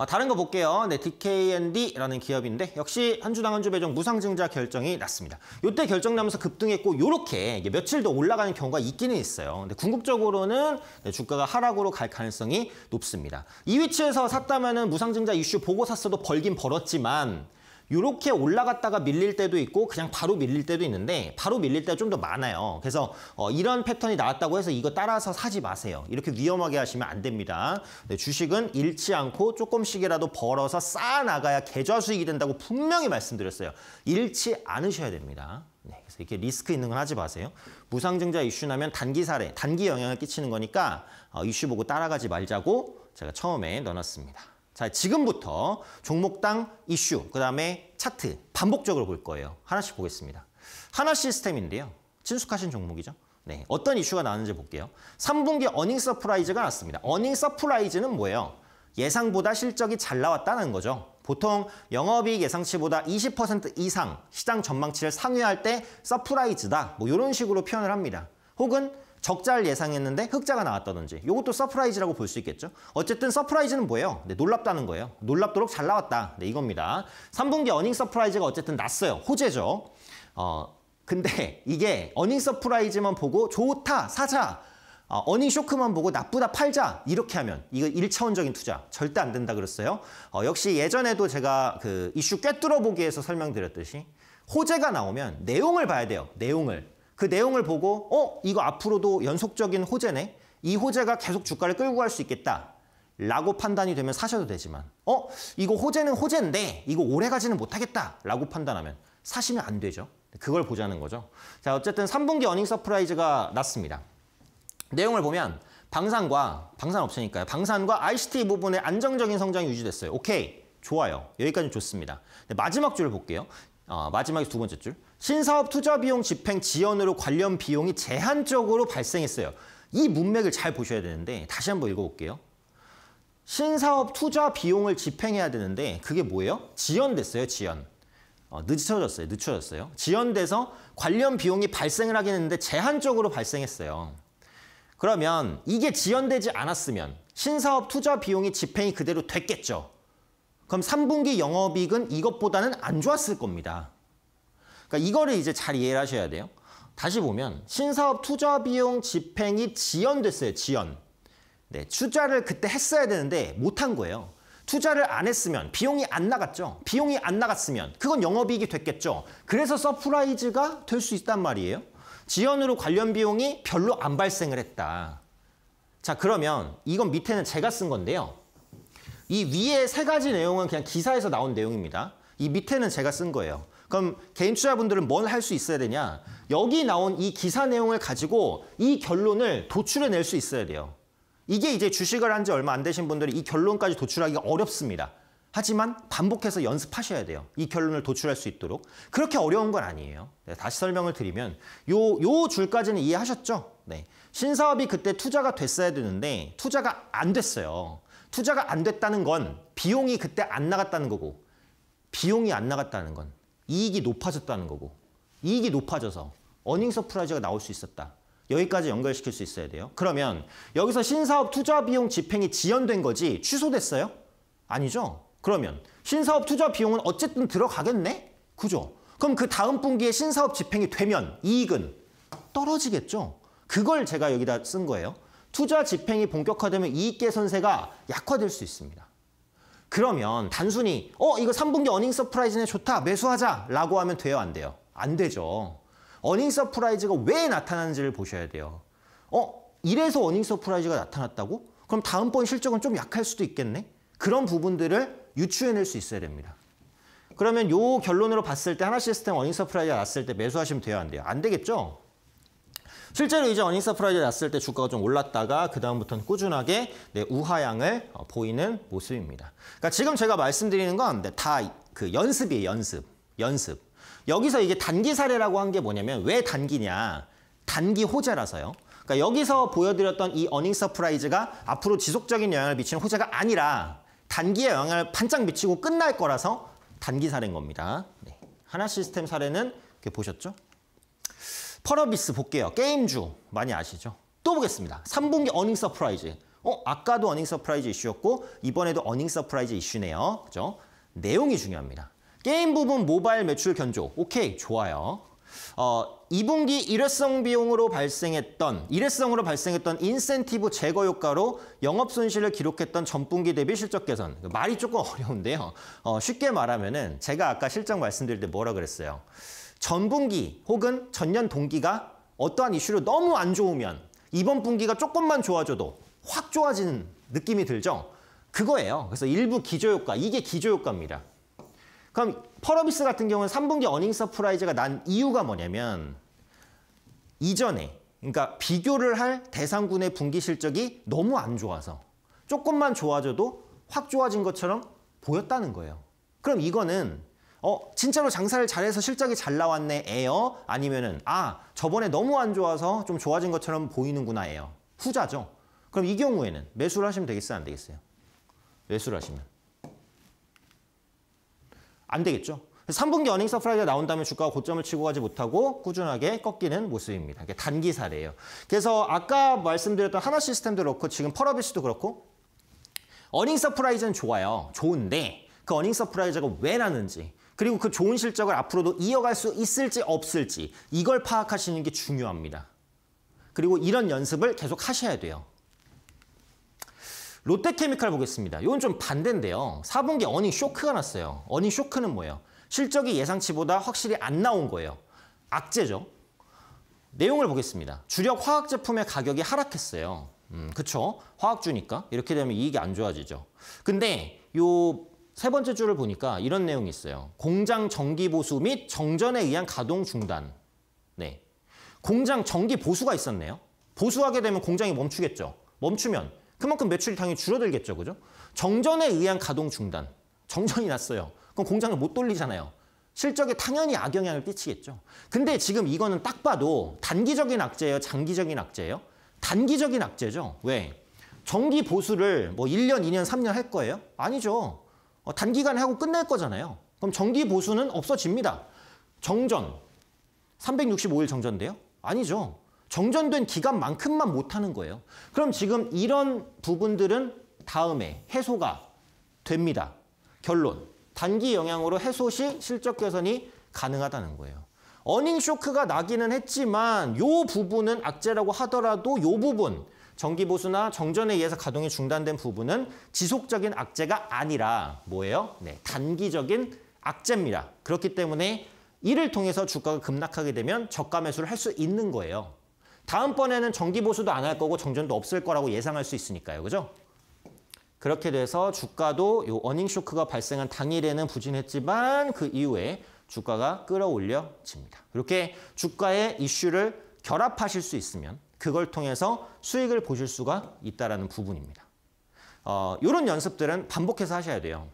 어, 다른 거 볼게요. 네, DKND라는 기업인데 역시 한 주당 한주 배정 무상증자 결정이 났습니다. 이때 결정 나면서 급등했고 요렇게 며칠 더 올라가는 경우가 있기는 있어요. 근데 궁극적으로는 네, 주가가 하락으로 갈 가능성이 높습니다. 이 위치에서 샀다면 무상증자 이슈 보고 샀어도 벌긴 벌었지만 이렇게 올라갔다가 밀릴 때도 있고 그냥 바로 밀릴 때도 있는데 바로 밀릴 때가 좀 더 많아요. 그래서 어, 이런 패턴이 나왔다고 해서 이거 따라서 사지 마세요. 이렇게 위험하게 하시면 안 됩니다. 네, 주식은 잃지 않고 조금씩이라도 벌어서 쌓아나가야 계좌 수익이 된다고 분명히 말씀드렸어요. 잃지 않으셔야 됩니다. 네, 그래서 이렇게 리스크 있는 건 하지 마세요. 무상증자 이슈 나면 단기 사례, 단기 영향을 끼치는 거니까 어, 이슈 보고 따라가지 말자고 제가 처음에 넣어놨습니다. 자, 지금부터 종목당 이슈, 그다음에 차트 반복적으로 볼 거예요. 하나씩 보겠습니다. 하나 시스템인데요. 친숙하신 종목이죠. 네, 어떤 이슈가 나왔는지 볼게요. 3분기 어닝 서프라이즈가 났습니다. 어닝 서프라이즈는 뭐예요? 예상보다 실적이 잘 나왔다는 거죠. 보통 영업이익 예상치보다 20% 이상 시장 전망치를 상회할 때 서프라이즈다. 뭐 이런 식으로 표현을 합니다. 혹은 적자를 예상했는데 흑자가 나왔다든지 이것도 서프라이즈라고 볼 수 있겠죠. 어쨌든 서프라이즈는 뭐예요? 네, 놀랍다는 거예요. 놀랍도록 잘 나왔다. 네, 이겁니다. 3분기 어닝 서프라이즈가 어쨌든 났어요. 호재죠. 어, 근데 이게 어닝 서프라이즈만 보고 좋다, 사자. 어, 어닝 쇼크만 보고 나쁘다 팔자 이렇게 하면 이거 1차원적인 투자 절대 안 된다 그랬어요. 어, 역시 예전에도 제가 그 이슈 꿰뚫어 보기에서 설명드렸듯이 호재가 나오면 내용을 봐야 돼요. 내용을. 그 내용을 보고 어 이거 앞으로도 연속적인 호재네 이 호재가 계속 주가를 끌고 갈 수 있겠다 라고 판단이 되면 사셔도 되지만 어 이거 호재는 호재인데 이거 오래 가지는 못하겠다 라고 판단하면 사시면 안 되죠 그걸 보자는 거죠 자 어쨌든 3분기 어닝 서프라이즈가 났습니다 내용을 보면 방산과 방산 업체니까요 방산과 ICT 부분의 안정적인 성장이 유지됐어요 오케이 좋아요 여기까지 좋습니다 마지막 줄을 볼게요 어, 마지막에 두 번째 줄 신사업 투자 비용 집행 지연으로 관련 비용이 제한적으로 발생했어요. 이 문맥을 잘 보셔야 되는데 다시 한번 읽어볼게요. 신사업 투자 비용을 집행해야 되는데 그게 뭐예요? 지연됐어요, 지연. 어, 늦춰졌어요, 늦춰졌어요. 지연돼서 관련 비용이 발생을 하긴 했는데 제한적으로 발생했어요. 그러면 이게 지연되지 않았으면 신사업 투자 비용이 집행이 그대로 됐겠죠. 그럼 3분기 영업이익은 이것보다는 안 좋았을 겁니다. 그러니까 이거를 이제 잘 이해를 하셔야 돼요. 다시 보면 신사업 투자 비용 집행이 지연됐어요. 지연. 네, 투자를 그때 했어야 되는데 못한 거예요. 투자를 안 했으면 비용이 안 나갔죠. 비용이 안 나갔으면 그건 영업이익이 됐겠죠. 그래서 서프라이즈가 될 수 있단 말이에요. 지연으로 관련 비용이 별로 안 발생을 했다. 자 그러면 이건 밑에는 제가 쓴 건데요. 이 위에 세 가지 내용은 그냥 기사에서 나온 내용입니다. 이 밑에는 제가 쓴 거예요. 그럼 개인 투자분들은 뭘 할 수 있어야 되냐? 여기 나온 이 기사 내용을 가지고 이 결론을 도출해낼 수 있어야 돼요. 이게 이제 주식을 한 지 얼마 안 되신 분들이 이 결론까지 도출하기가 어렵습니다. 하지만 반복해서 연습하셔야 돼요. 이 결론을 도출할 수 있도록. 그렇게 어려운 건 아니에요. 네, 다시 설명을 드리면 요, 요 줄까지는 이해하셨죠? 네. 신사업이 그때 투자가 됐어야 되는데 투자가 안 됐어요. 투자가 안 됐다는 건 비용이 그때 안 나갔다는 거고 비용이 안 나갔다는 건 이익이 높아졌다는 거고 이익이 높아져서 어닝 서프라이즈가 나올 수 있었다. 여기까지 연결시킬 수 있어야 돼요. 그러면 여기서 신사업 투자 비용 집행이 지연된 거지 취소됐어요? 아니죠. 그러면 신사업 투자 비용은 어쨌든 들어가겠네? 그죠? 그럼 그 다음 분기에 신사업 집행이 되면 이익은 떨어지겠죠. 그걸 제가 여기다 쓴 거예요. 투자 집행이 본격화되면 이익 개선세가 약화될 수 있습니다. 그러면 단순히 어 이거 3분기 어닝 서프라이즈네 좋다 매수하자 라고 하면 돼요 안 돼요? 안 되죠. 어닝 서프라이즈가 왜 나타나는지를 보셔야 돼요. 어? 이래서 어닝 서프라이즈가 나타났다고? 그럼 다음번 실적은 좀 약할 수도 있겠네? 그런 부분들을 유추해낼 수 있어야 됩니다. 그러면 요 결론으로 봤을 때 하나 시스템 어닝 서프라이즈가 났을 때 매수하시면 돼요? 안 돼요? 안 되겠죠? 실제로 이제 어닝 서프라이즈 났을 때 주가가 좀 올랐다가 그다음부터는 꾸준하게 네, 우하향을 어, 보이는 모습입니다. 그러니까 지금 제가 말씀드리는 건다그 네, 연습이에요, 연습. 연습. 여기서 이게 단기 사례라고 한 게 뭐냐면 왜 단기냐. 단기 호재라서요. 그러니까 여기서 보여드렸던 이 어닝 서프라이즈가 앞으로 지속적인 영향을 미치는 호재가 아니라 단기에 영향을 반짝 미치고 끝날 거라서 단기 사례인 겁니다. 네. 하나 시스템 사례는 이렇게 그 보셨죠? 펄어비스 볼게요. 게임주 많이 아시죠? 또 보겠습니다. 3분기 어닝 서프라이즈. 어, 아까도 어닝 서프라이즈 이슈였고 이번에도 어닝 서프라이즈 이슈네요. 그죠? 내용이 중요합니다. 게임 부분 모바일 매출 견조. 오케이, 좋아요. 어, 2분기 일회성 비용으로 발생했던 일회성으로 발생했던 인센티브 제거 효과로 영업 손실을 기록했던 전분기 대비 실적 개선 말이 조금 [LAUGHS] 어려운데요. 어, 쉽게 말하면은 제가 아까 실적 말씀드릴 때 뭐라 그랬어요. 전분기 혹은 전년 동기가 어떠한 이슈로 너무 안 좋으면 이번 분기가 조금만 좋아져도 확 좋아지는 느낌이 들죠. 그거예요. 그래서 일부 기조효과, 이게 기조효과입니다. 그럼 펄어비스 같은 경우는 3분기 어닝 서프라이즈가 난 이유가 뭐냐면 이전에 그러니까 비교를 할 대상군의 분기 실적이 너무 안 좋아서 조금만 좋아져도 확 좋아진 것처럼 보였다는 거예요. 그럼 이거는 어 진짜로 장사를 잘해서 실적이 잘 나왔네 에요 아니면은 아 저번에 너무 안 좋아서 좀 좋아진 것처럼 보이는구나 에요 후자죠 그럼 이 경우에는 매수를 하시면 되겠어요 안 되겠어요 매수를 하시면 안 되겠죠 3분기 어닝 서프라이즈가 나온 다음에 주가가 고점을 치고 가지 못하고 꾸준하게 꺾이는 모습입니다. 이게 단기 사례예요. 그래서 아까 말씀드렸던 하나 시스템도 그렇고 지금 펄어비스도 그렇고 어닝 서프라이즈는 좋아요. 좋은데 그 어닝 서프라이즈가 왜 나는지 그리고 그 좋은 실적을 앞으로도 이어갈 수 있을지 없을지 이걸 파악하시는 게 중요합니다. 그리고 이런 연습을 계속 하셔야 돼요. 롯데케미칼 보겠습니다. 이건 좀 반대인데요. 4분기 어닝 쇼크가 났어요. 어닝 쇼크는 뭐예요? 실적이 예상치보다 확실히 안 나온 거예요. 악재죠. 내용을 보겠습니다. 주력 화학 제품의 가격이 하락했어요. 음, 그쵸? 화학주니까. 이렇게 되면 이익이 안 좋아지죠. 근데 요세 번째 줄을 보니까 이런 내용이 있어요. 공장 정기 보수 및 정전에 의한 가동 중단. 네. 공장 정기 보수가 있었네요. 보수하게 되면 공장이 멈추겠죠. 멈추면 그만큼 매출이 당연히 줄어들겠죠. 그죠? 정전에 의한 가동 중단. 정전이 났어요. 그럼 공장을 못 돌리잖아요. 실적에 당연히 악영향을 끼치겠죠. 근데 지금 이거는 딱 봐도 단기적인 악재예요? 장기적인 악재예요? 단기적인 악재죠. 왜? 정기 보수를 뭐 1년, 2년, 3년 할 거예요? 아니죠. 어, 단기간에 하고 끝낼 거잖아요. 그럼 정기 보수는 없어집니다. 정전, 365일 정전돼요? 아니죠. 정전된 기간만큼만 못하는 거예요. 그럼 지금 이런 부분들은 다음에 해소가 됩니다. 결론, 단기 영향으로 해소 시 실적 개선이 가능하다는 거예요. 어닝 쇼크가 나기는 했지만 요 부분은 악재라고 하더라도 요 부분 정기보수나 정전에 의해서 가동이 중단된 부분은 지속적인 악재가 아니라 뭐예요? 네, 단기적인 악재입니다. 그렇기 때문에 이를 통해서 주가가 급락하게 되면 저가 매수를 할 수 있는 거예요. 다음번에는 정기보수도 안 할 거고 정전도 없을 거라고 예상할 수 있으니까요. 그죠? 그렇게 돼서 주가도 요 어닝 쇼크가 발생한 당일에는 부진했지만 그 이후에 주가가 끌어올려집니다. 이렇게 주가의 이슈를 결합하실 수 있으면 그걸 통해서 수익을 보실 수가 있다라는 부분입니다. 어, 이런 연습들은 반복해서 하셔야 돼요.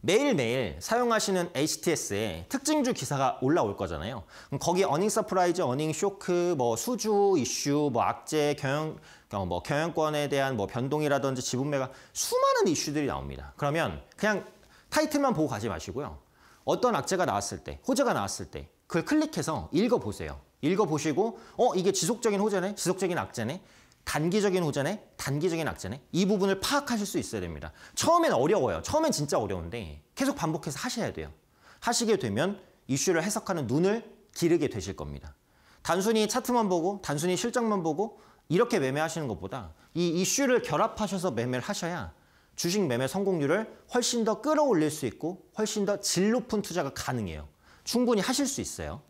매일매일 사용하시는 HTS에 특징주 기사가 올라올 거잖아요. 거기 어닝 서프라이즈, 어닝 쇼크, 뭐 수주 이슈, 뭐 악재, 경영, 어, 뭐 경영권에 대한 뭐 변동이라든지 지분 매각 수많은 이슈들이 나옵니다. 그러면 그냥 타이틀만 보고 가지 마시고요. 어떤 악재가 나왔을 때, 호재가 나왔을 때 그걸 클릭해서 읽어보세요. 읽어보시고 어 이게 지속적인 호재네 지속적인 악재네 단기적인 호재네 단기적인 악재네 이 부분을 파악하실 수 있어야 됩니다 처음엔 어려워요 처음엔 진짜 어려운데 계속 반복해서 하셔야 돼요 하시게 되면 이슈를 해석하는 눈을 기르게 되실 겁니다 단순히 차트만 보고 단순히 실적만 보고 이렇게 매매하시는 것보다 이 이슈를 결합하셔서 매매를 하셔야 주식 매매 성공률을 훨씬 더 끌어올릴 수 있고 훨씬 더 질 높은 투자가 가능해요. 충분히 하실 수 있어요.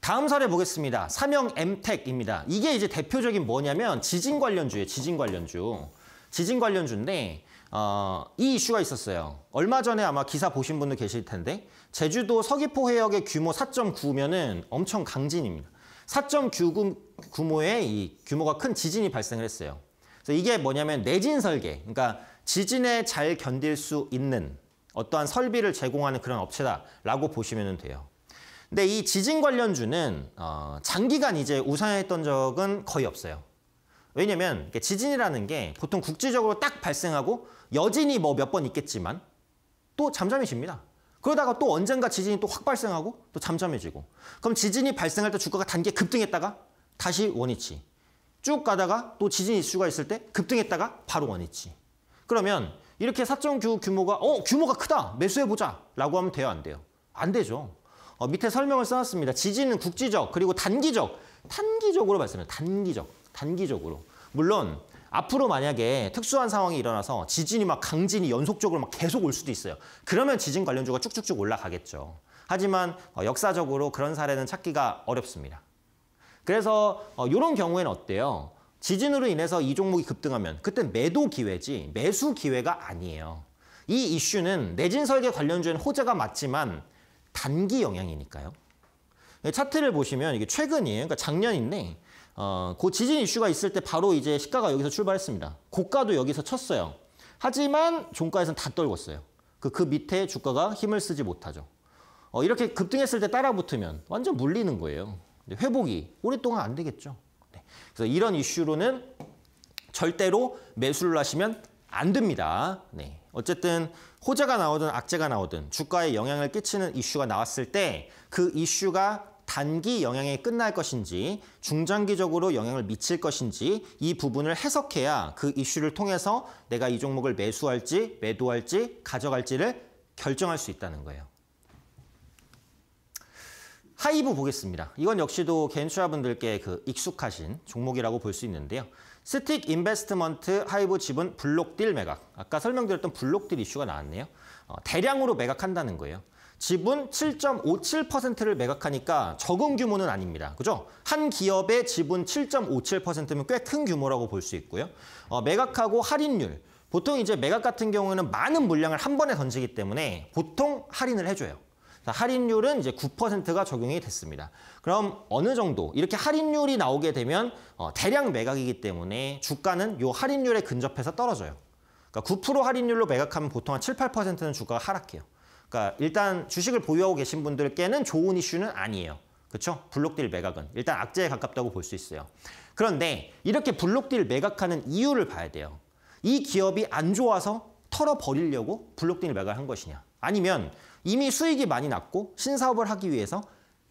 다음 사례 보겠습니다. 사명 엠텍입니다. 이게 이제 대표적인 뭐냐면 지진 관련주예요. 지진 관련주. 지진 관련주인데 어, 이 이슈가 있었어요. 얼마 전에 아마 기사 보신 분들 계실 텐데 제주도 서귀포 해역의 규모 4.9면은 엄청 강진입니다. 4.9 규모의 이 규모가 큰 지진이 발생을 했어요. 그래서 이게 뭐냐면 내진 설계, 그러니까 지진에 잘 견딜 수 있는 어떠한 설비를 제공하는 그런 업체다라고 보시면 돼요. 근데 이 지진 관련주는 어, 장기간 이제 우상향했던 적은 거의 없어요. 왜냐면 지진이라는 게 보통 국제적으로 딱 발생하고 여진이 뭐 몇 번 있겠지만 또 잠잠해집니다. 그러다가 또 언젠가 지진이 또 확 발생하고 또 잠잠해지고 그럼 지진이 발생할 때 주가가 단계에 급등했다가 다시 원위치 쭉 가다가 또 지진 이슈가 있을 때 급등했다가 바로 원위치 그러면 이렇게 사9 규모가 어 규모가 크다 매수해보자 라고 하면 돼요 안 돼요? 안 되죠 어, 밑에 설명을 써놨습니다. 지진은 국지적 그리고 단기적, 단기적으로 말씀해요 단기적, 단기적으로. 물론 앞으로 만약에 특수한 상황이 일어나서 지진이 막 강진이 연속적으로 막 계속 올 수도 있어요. 그러면 지진 관련주가 쭉쭉쭉 올라가겠죠. 하지만 어, 역사적으로 그런 사례는 찾기가 어렵습니다. 그래서 어, 이런 경우에는 어때요? 지진으로 인해서 이 종목이 급등하면 그때 매도 기회지 매수 기회가 아니에요. 이 이슈는 내진 설계 관련주에는 호재가 맞지만 단기 영향이니까요. 네, 차트를 보시면 이게 최근이에요. 그러니까 작년인데 어, 그 지진 이슈가 있을 때 바로 이제 시가가 여기서 출발했습니다. 고가도 여기서 쳤어요. 하지만 종가에서는 다 떨궜어요. 그, 그 밑에 주가가 힘을 쓰지 못하죠. 어, 이렇게 급등했을 때 따라 붙으면 완전 물리는 거예요. 회복이 오랫동안 안 되겠죠. 네. 그래서 이런 이슈로는 절대로 매수를 하시면 안 됩니다. 네. 어쨌든 호재가 나오든 악재가 나오든 주가에 영향을 끼치는 이슈가 나왔을 때 그 이슈가 단기 영향에 끝날 것인지 중장기적으로 영향을 미칠 것인지 이 부분을 해석해야 그 이슈를 통해서 내가 이 종목을 매수할지 매도할지 가져갈지를 결정할 수 있다는 거예요. 하이브 보겠습니다. 이건 역시도 개인투자분들께 그 익숙하신 종목이라고 볼 수 있는데요. 스틱 인베스트먼트 하이브 지분 블록딜 매각. 아까 설명드렸던 블록딜 이슈가 나왔네요. 어, 대량으로 매각한다는 거예요. 지분 7.57%를 매각하니까 적은 규모는 아닙니다. 그죠? 한 기업의 지분 7.57%면 꽤 큰 규모라고 볼 수 있고요. 어, 매각하고 할인율. 보통 이제 매각 같은 경우에는 많은 물량을 한 번에 던지기 때문에 보통 할인을 해줘요. 할인율은 이제 9%가 적용이 됐습니다. 그럼 어느 정도 이렇게 할인율이 나오게 되면 어, 대량 매각이기 때문에 주가는 요 할인율에 근접해서 떨어져요. 그러니까 9% 할인율로 매각하면 보통 한 7, 8%는 주가가 하락해요. 그러니까 일단 주식을 보유하고 계신 분들께는 좋은 이슈는 아니에요. 그렇죠? 블록딜 매각은 일단 악재에 가깝다고 볼 수 있어요. 그런데 이렇게 블록딜 매각하는 이유를 봐야 돼요. 이 기업이 안 좋아서 털어버리려고 블록딜 매각한 을 것이냐 아니면 이미 수익이 많이 났고 신사업을 하기 위해서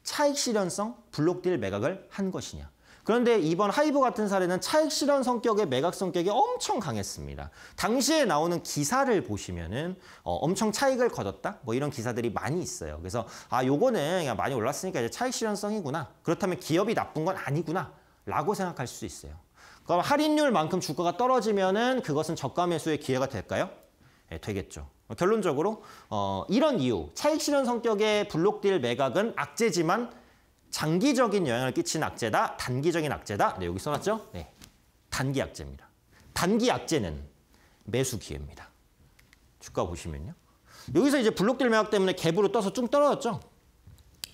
차익 실현성 블록딜 매각을 한 것이냐. 그런데 이번 하이브 같은 사례는 차익 실현 성격의 매각 성격이 엄청 강했습니다. 당시에 나오는 기사를 보시면은 어, 엄청 차익을 거뒀다 뭐 이런 기사들이 많이 있어요. 그래서 아 요거는 그냥 많이 올랐으니까 이제 차익 실현성이구나. 그렇다면 기업이 나쁜 건 아니구나라고 생각할 수 있어요. 그럼 할인율만큼 주가가 떨어지면은 그것은 저가 매수의 기회가 될까요? 예, 되겠죠. 결론적으로 어, 이런 이유, 차익 실현 성격의 블록딜 매각은 악재지만 장기적인 영향을 끼치 악재다, 단기적인 악재다. 네, 여기 써놨죠? 네, 단기 악재입니다. 단기 악재는 매수 기회입니다. 주가 보시면요. 여기서 이제 블록딜 매각 때문에 갭으로 떠서 쭉 떨어졌죠.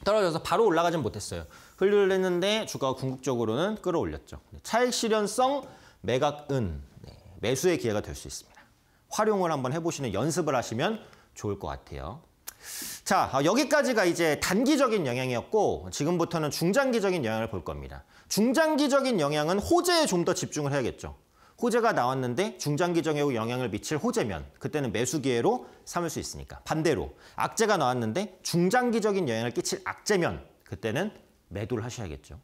떨어져서 바로 올라가진 못했어요. 흘려냈는데 주가가 궁극적으로는 끌어올렸죠. 네, 차익 실현성 매각은 네, 매수의 기회가 될 수 있습니다. 활용을 한번 해보시는 연습을 하시면 좋을 것 같아요. 자, 아, 여기까지가 이제 단기적인 영향이었고 지금부터는 중장기적인 영향을 볼 겁니다. 중장기적인 영향은 호재에 좀 더 집중을 해야겠죠. 호재가 나왔는데 중장기적에 영향을 미칠 호재면 그때는 매수 기회로 삼을 수 있으니까. 반대로 악재가 나왔는데 중장기적인 영향을 끼칠 악재면 그때는 매도를 하셔야겠죠.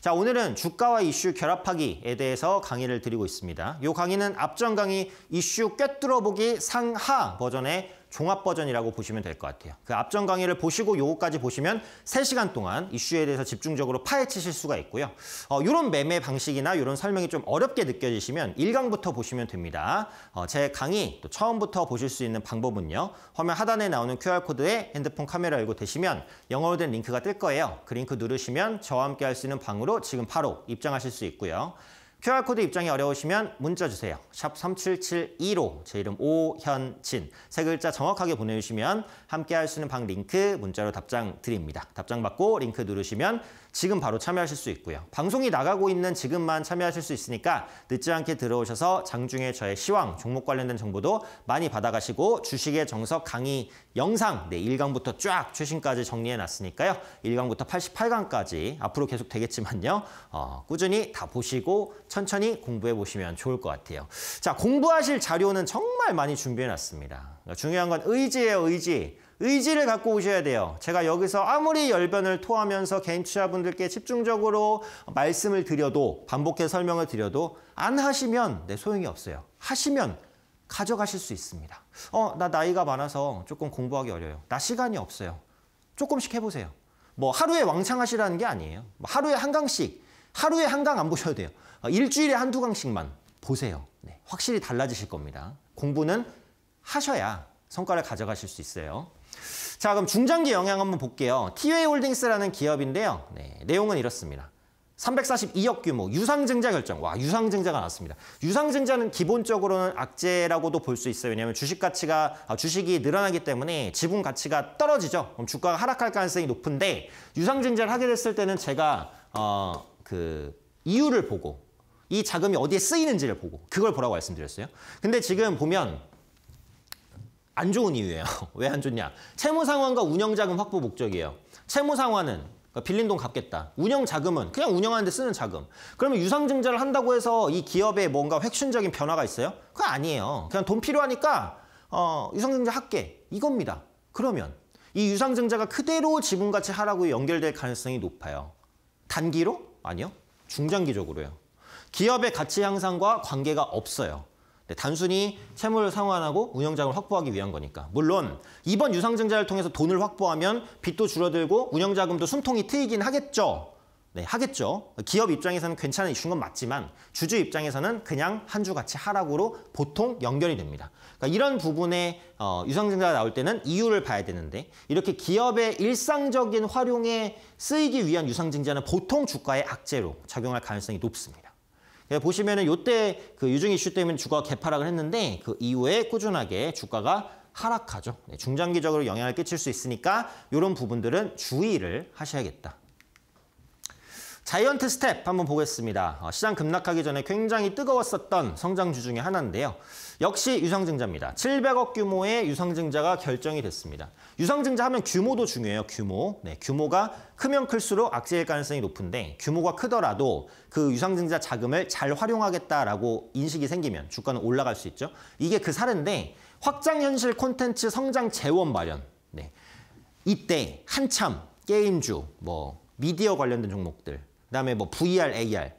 자, 오늘은 주가와 이슈 결합하기에 대해서 강의를 드리고 있습니다. 이 강의는 앞전 강의 이슈 꿰뚫어보기 상하 버전의 종합 버전이라고 보시면 될 것 같아요. 그 앞전 강의를 보시고 요거까지 보시면 3시간 동안 이슈에 대해서 집중적으로 파헤치실 수가 있고요. 어, 이런 매매 방식이나 이런 설명이 좀 어렵게 느껴지시면 1강부터 보시면 됩니다. 어, 제 강의 또 처음부터 보실 수 있는 방법은요. 화면 하단에 나오는 QR코드에 핸드폰 카메라 열고 되시면 영어로 된 링크가 뜰 거예요. 그 링크 누르시면 저와 함께 할 수 있는 방으로 지금 바로 입장하실 수 있고요. QR코드 입장이 어려우시면 문자 주세요. 샵 3772로 제 이름 오현진 세 글자 정확하게 보내주시면 함께 할 수 있는 방 링크 문자로 답장 드립니다. 답장 받고 링크 누르시면 지금 바로 참여하실 수 있고요. 방송이 나가고 있는 지금만 참여하실 수 있으니까 늦지 않게 들어오셔서 장중에 저의 시황, 종목 관련된 정보도 많이 받아가시고 주식의 정석 강의 영상 네, 1강부터 쫙 최신까지 정리해놨으니까요. 1강부터 88강까지 앞으로 계속 되겠지만요. 어, 꾸준히 다 보시고 천천히 공부해보시면 좋을 것 같아요. 자, 공부하실 자료는 정말 많이 준비해놨습니다. 그러니까 중요한 건 의지예요, 의지. 의지를 갖고 오셔야 돼요. 제가 여기서 아무리 열변을 토하면서 개인 투자분들께 집중적으로 말씀을 드려도 반복해 설명을 드려도 안 하시면 내 네, 소용이 없어요. 하시면 가져가실 수 있습니다. 어, 나 나이가 많아서 조금 공부하기 어려요. 나 시간이 없어요. 조금씩 해보세요. 뭐 하루에 왕창 하시라는 게 아니에요. 뭐 하루에 한 강씩, 하루에 한 강 안 보셔도 돼요. 어, 일주일에 한 두 강씩만 보세요. 네, 확실히 달라지실 겁니다. 공부는 하셔야 성과를 가져가실 수 있어요. 자, 그럼 중장기 영향 한번 볼게요. 티웨이 홀딩스라는 기업인데요. 네, 내용은 이렇습니다. 342억 규모 유상증자 결정. 와, 유상증자가 나왔습니다. 유상증자는 기본적으로는 악재라고도 볼 수 있어요. 왜냐하면 주식 가치가 아, 주식이 늘어나기 때문에 지분 가치가 떨어지죠. 그럼 주가가 하락할 가능성이 높은데 유상증자를 하게 됐을 때는 제가 어 그 이유를 보고 이 자금이 어디에 쓰이는지를 보고 그걸 보라고 말씀드렸어요. 근데 지금 보면 안 좋은 이유예요. [LAUGHS] 왜 안 좋냐? 채무 상환과 운영 자금 확보 목적이에요. 채무 상환은 그러니까 빌린 돈 갚겠다. 운영 자금은 그냥 운영하는데 쓰는 자금. 그러면 유상증자를 한다고 해서 이 기업에 뭔가 획신적인 변화가 있어요? 그건 아니에요. 그냥 돈 필요하니까 어, 유상증자 할게. 이겁니다. 그러면 이 유상증자가 그대로 지분가치 하라고 연결될 가능성이 높아요. 단기로? 아니요. 중장기적으로요. 기업의 가치 향상과 관계가 없어요. 네, 단순히 채무를 상환하고 운영자금을 확보하기 위한 거니까. 물론 이번 유상증자를 통해서 돈을 확보하면 빚도 줄어들고 운영자금도 숨통이 트이긴 하겠죠. 네, 하겠죠. 기업 입장에서는 괜찮은 이슈인 건 맞지만 주주 입장에서는 그냥 한 주 같이 하락으로 보통 연결이 됩니다. 그러니까 이런 부분에 어, 유상증자가 나올 때는 이유를 봐야 되는데 이렇게 기업의 일상적인 활용에 쓰이기 위한 유상증자는 보통 주가의 악재로 작용할 가능성이 높습니다. 예, 보시면은 요때 그 유증 이슈 때문에 주가가 개파락을 했는데 그 이후에 꾸준하게 주가가 하락하죠. 네, 중장기적으로 영향을 끼칠 수 있으니까 이런 부분들은 주의를 하셔야겠다. 자이언트 스텝 한번 보겠습니다. 어, 시장 급락하기 전에 굉장히 뜨거웠었던 성장주 중의 하나인데요. 역시 유상증자입니다. 700억 규모의 유상증자가 결정이 됐습니다. 유상증자 하면 규모도 중요해요. 규모. 네, 규모가 크면 클수록 악재일 가능성이 높은데 규모가 크더라도 그 유상증자 자금을 잘 활용하겠다라고 인식이 생기면 주가는 올라갈 수 있죠. 이게 그 사례인데 확장현실 콘텐츠 성장 재원 마련. 네. 이때 한참 게임주, 뭐 미디어 관련된 종목들, 그다음에 뭐 VR, AR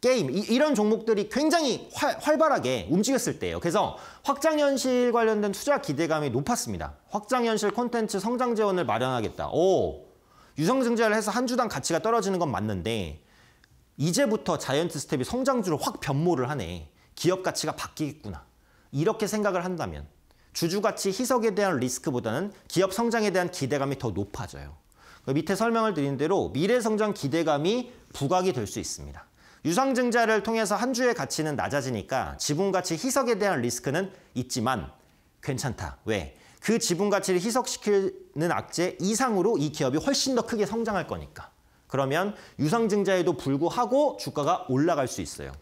게임 이, 이런 종목들이 굉장히 활, 발하게 움직였을 때예요. 그래서 확장현실 관련된 투자 기대감이 높았습니다. 확장현실 콘텐츠 성장 재원을 마련하겠다. 오, 유성증자를 해서 한 주당 가치가 떨어지는 건 맞는데 이제부터 자이언트 스텝이 성장주로 확 변모를 하네. 기업 가치가 바뀌겠구나. 이렇게 생각을 한다면 주주 가치 희석에 대한 리스크보다는 기업 성장에 대한 기대감이 더 높아져요. 그 밑에 설명을 드린 대로 미래 성장 기대감이 부각이 될 수 있습니다. 유상증자를 통해서 한 주의 가치는 낮아지니까 지분가치 희석에 대한 리스크는 있지만 괜찮다. 왜? 그 지분가치를 희석시키는 악재 이상으로 이 기업이 훨씬 더 크게 성장할 거니까. 그러면 유상증자에도 불구하고 주가가 올라갈 수 있어요.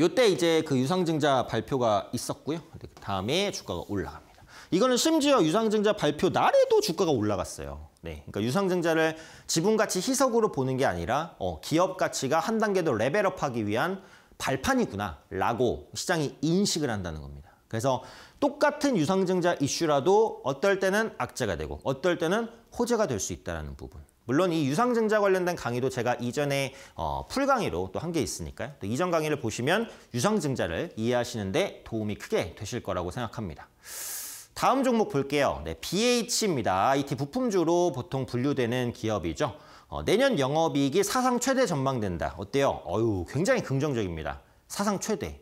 요때 이제 그 유상증자 발표가 있었고요. 그 다음에 주가가 올라갑니다. 이거는 심지어 유상증자 발표 날에도 주가가 올라갔어요. 네, 그러니까 유상증자를 지분가치 희석으로 보는 게 아니라 어, 기업 가치가 한 단계 더 레벨업하기 위한 발판이구나라고 시장이 인식을 한다는 겁니다. 그래서 똑같은 유상증자 이슈라도 어떨 때는 악재가 되고 어떨 때는 호재가 될 수 있다는 부분. 물론 이 유상증자 관련된 강의도 제가 이전에 어, 풀 강의로 또 한 게 있으니까요. 또 이전 강의를 보시면 유상증자를 이해하시는데 도움이 크게 되실 거라고 생각합니다. 다음 종목 볼게요. 네, BH입니다. IT 부품주로 보통 분류되는 기업이죠. 어, 내년 영업이익이 사상 최대 전망된다. 어때요? 어유 굉장히 긍정적입니다. 사상 최대.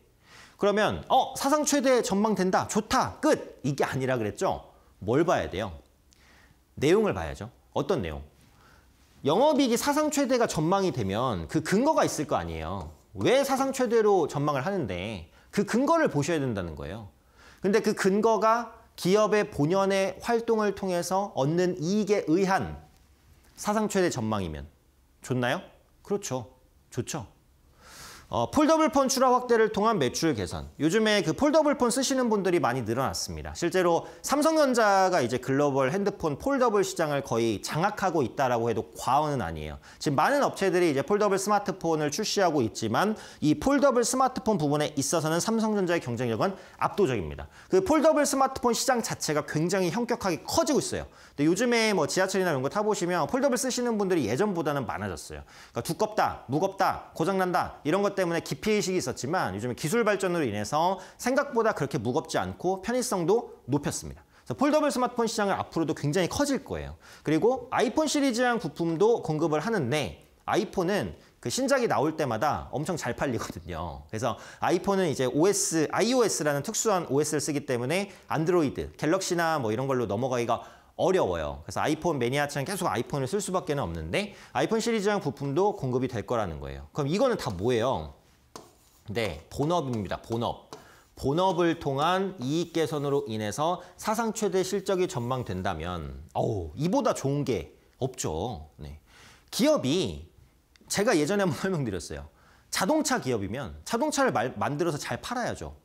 그러면 어 사상 최대 전망된다. 좋다. 끝. 이게 아니라 그랬죠? 뭘 봐야 돼요? 내용을 봐야죠. 어떤 내용? 영업이익이 사상 최대가 전망이 되면 그 근거가 있을 거 아니에요. 왜 사상 최대로 전망을 하는데 그 근거를 보셔야 된다는 거예요. 근데 그 근거가 기업의 본연의 활동을 통해서 얻는 이익에 의한 사상 최대 전망이면 좋나요? 그렇죠. 좋죠. 어, 폴더블폰 출하 확대를 통한 매출 개선. 요즘에 그 폴더블폰 쓰시는 분들이 많이 늘어났습니다. 실제로 삼성전자가 이제 글로벌 핸드폰 폴더블 시장을 거의 장악하고 있다라고 해도 과언은 아니에요. 지금 많은 업체들이 이제 폴더블 스마트폰을 출시하고 있지만 이 폴더블 스마트폰 부분에 있어서는 삼성전자의 경쟁력은 압도적입니다. 그 폴더블 스마트폰 시장 자체가 굉장히 현격하게 커지고 있어요. 근데 요즘에 뭐 지하철이나 이런 거 타보시면 폴더블 쓰시는 분들이 예전보다는 많아졌어요. 그러니까 두껍다, 무겁다, 고장난다 이런 것 때문에 기피의식이 있었지만 요즘 기술 발전으로 인해서 생각보다 그렇게 무겁지 않고 편의성도 높였습니다. 폴더블 스마트폰 시장은 앞으로도 굉장히 커질 거예요. 그리고 아이폰 시리즈랑 부품도 공급을 하는데 아이폰은 그 신작이 나올 때마다 엄청 잘 팔리거든요. 그래서 아이폰은 이제 OS, iOS라는 특수한 OS를 쓰기 때문에 안드로이드, 갤럭시나 뭐 이런 걸로 넘어가기가 어려워요. 그래서 아이폰 매니아층은 계속 아이폰을 쓸 수밖에 없는데 아이폰 시리즈랑 부품도 공급이 될 거라는 거예요. 그럼 이거는 다 뭐예요? 네, 본업입니다. 본업. 본업을 통한 이익 개선으로 인해서 사상 최대 실적이 전망된다면 어우, 이보다 좋은 게 없죠. 네. 기업이 제가 예전에 한번 [LAUGHS] 설명드렸어요. 자동차 기업이면 자동차를 말, 만들어서 잘 팔아야죠.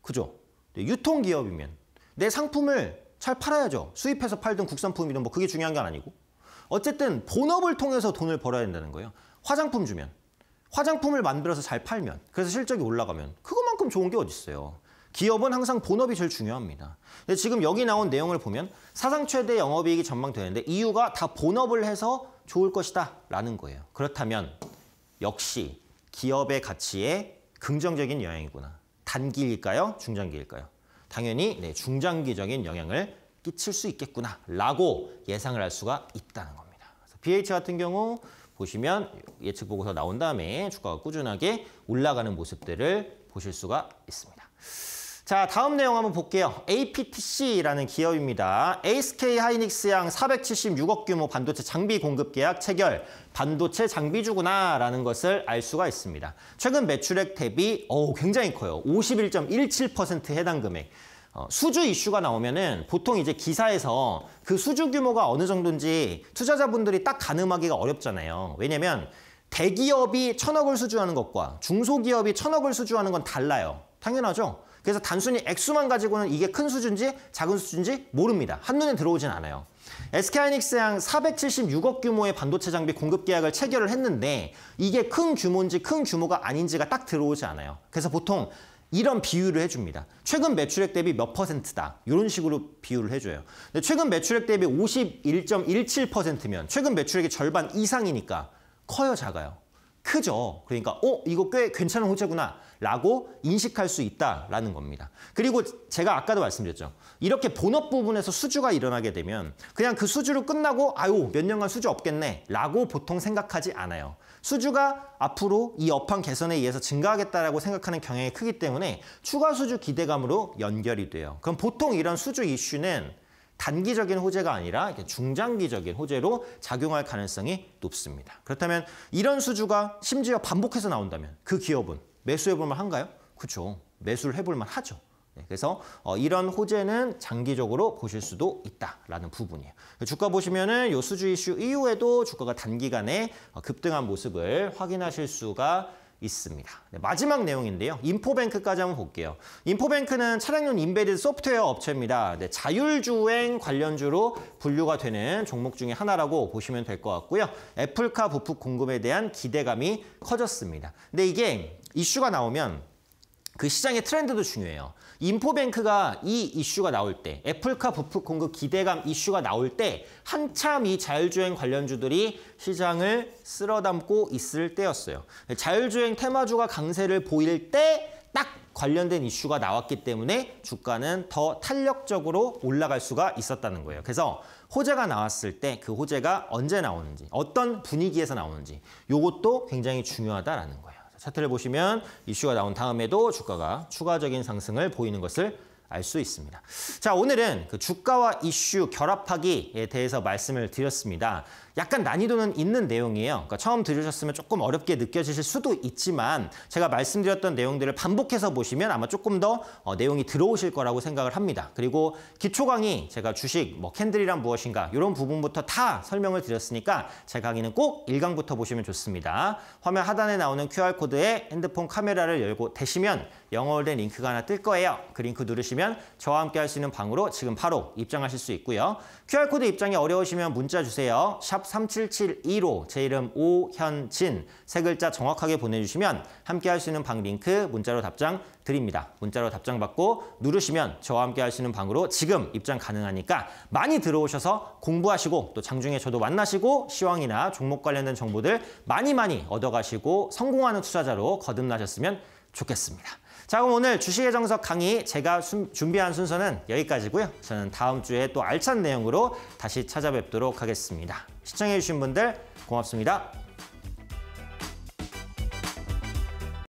그죠? 네, 유통기업이면 내 상품을 잘 팔아야죠. 수입해서 팔든 국산품이든 뭐 그게 중요한 건 아니고. 어쨌든 본업을 통해서 돈을 벌어야 된다는 거예요. 화장품 주면. 화장품을 만들어서 잘 팔면. 그래서 실적이 올라가면. 그것만큼 좋은 게 어딨어요. 기업은 항상 본업이 제일 중요합니다. 근데 지금 여기 나온 내용을 보면 사상 최대 영업이익이 전망되는데 이유가 다 본업을 해서 좋을 것이다 라는 거예요. 그렇다면 역시 기업의 가치에 긍정적인 영향이구나. 단기일까요? 중장기일까요? 당연히 네, 중장기적인 영향을 끼칠 수 있겠구나라고 예상을 할 수가 있다는 겁니다. 그래서 BH 같은 경우 보시면 예측 보고서 나온 다음에 주가가 꾸준하게 올라가는 모습들을 보실 수가 있습니다. 자, 다음 내용 한번 볼게요. APTC라는 기업입니다. ASK 하이닉스 양 476억 규모 반도체 장비 공급 계약 체결, 반도체 장비주구나라는 것을 알 수가 있습니다. 최근 매출액 대비 어 굉장히 커요. 51.17% 해당 금액. 어, 수주 이슈가 나오면은 보통 이제 기사에서 그 수주 규모가 어느 정도인지 투자자분들이 딱 가늠하기가 어렵잖아요. 왜냐면 대기업이 천억을 수주하는 것과 중소기업이 천억을 수주하는 건 달라요. 당연하죠. 그래서 단순히 액수만 가지고는 이게 큰 수준지 작은 수준지 모릅니다. 한눈에 들어오진 않아요. s k 하이닉스양 476억 규모의 반도체 장비 공급 계약을 체결을 했는데 이게 큰 규모인지 큰 규모가 아닌지가 딱 들어오지 않아요. 그래서 보통 이런 비유를 해줍니다. 최근 매출액 대비 몇 퍼센트다. 이런 식으로 비유를 해줘요. 근데 최근 매출액 대비 51.17%면 최근 매출액의 절반 이상이니까 커요, 작아요? 크죠. 그러니까 어? 이거 꽤 괜찮은 호재구나. 라고 인식할 수 있다라는 겁니다. 그리고 제가 아까도 말씀드렸죠. 이렇게 본업 부분에서 수주가 일어나게 되면 그냥 그 수주로 끝나고 아유 몇 년간 수주 없겠네 라고 보통 생각하지 않아요. 수주가 앞으로 이 업황 개선에 의해서 증가하겠다라고 생각하는 경향이 크기 때문에 추가 수주 기대감으로 연결이 돼요. 그럼 보통 이런 수주 이슈는 단기적인 호재가 아니라 중장기적인 호재로 작용할 가능성이 높습니다. 그렇다면 이런 수주가 심지어 반복해서 나온다면 그 기업은 매수해볼 만한가요? 그렇죠. 매수를 해볼 만하죠. 네, 그래서 어, 이런 호재는 장기적으로 보실 수도 있다라는 부분이에요. 주가 보시면은 요 수주 이슈 이후에도 주가가 단기간에 어, 급등한 모습을 확인하실 수가 있습니다. 네, 마지막 내용인데요. 인포뱅크까지 한번 볼게요. 인포뱅크는 차량용 인베드 소프트웨어 업체입니다. 네, 자율주행 관련주로 분류가 되는 종목 중의 하나라고 보시면 될 것 같고요. 애플카 부품 공급에 대한 기대감이 커졌습니다. 근데 이게 이슈가 나오면 그 시장의 트렌드도 중요해요. 인포뱅크가 이 이슈가 나올 때, 애플카 부품 공급 기대감 이슈가 나올 때 한참 이 자율주행 관련주들이 시장을 쓸어담고 있을 때였어요. 자율주행 테마주가 강세를 보일 때 딱 관련된 이슈가 나왔기 때문에 주가는 더 탄력적으로 올라갈 수가 있었다는 거예요. 그래서 호재가 나왔을 때 그 호재가 언제 나오는지, 어떤 분위기에서 나오는지 이것도 굉장히 중요하다라는 거예요. 차트를 보시면 이슈가 나온 다음에도 주가가 추가적인 상승을 보이는 것을 알 수 있습니다. 자, 오늘은 그 주가와 이슈 결합하기에 대해서 말씀을 드렸습니다. 약간 난이도는 있는 내용이에요. 그러니까 처음 들으셨으면 조금 어렵게 느껴지실 수도 있지만 제가 말씀드렸던 내용들을 반복해서 보시면 아마 조금 더 어, 내용이 들어오실 거라고 생각을 합니다. 그리고 기초 강의 제가 주식, 뭐 캔들이란 무엇인가 이런 부분부터 다 설명을 드렸으니까 제 강의는 꼭 1강부터 보시면 좋습니다. 화면 하단에 나오는 QR코드에 핸드폰 카메라를 열고 대시면 영어로 된 링크가 하나 뜰 거예요. 그 링크 누르시면 저와 함께 할 수 있는 방으로 지금 바로 입장하실 수 있고요. QR코드 입장이 어려우시면 문자 주세요. 샵 3772로 제 이름 오현진 세 글자 정확하게 보내주시면 함께 할수 있는 방 링크 문자로 답장 드립니다. 문자로 답장 받고 누르시면 저와 함께 할수 있는 방으로 지금 입장 가능하니까 많이 들어오셔서 공부하시고 또 장중에 저도 만나시고 시황이나 종목 관련된 정보들 많이 많이 얻어가시고 성공하는 투자자로 거듭나셨으면 좋겠습니다. 자 그럼 오늘 주식의 정석 강의 제가 순, 준비한 순서는 여기까지고요. 저는 다음 주에 또 알찬 내용으로 다시 찾아뵙도록 하겠습니다. 시청해주신 분들 고맙습니다.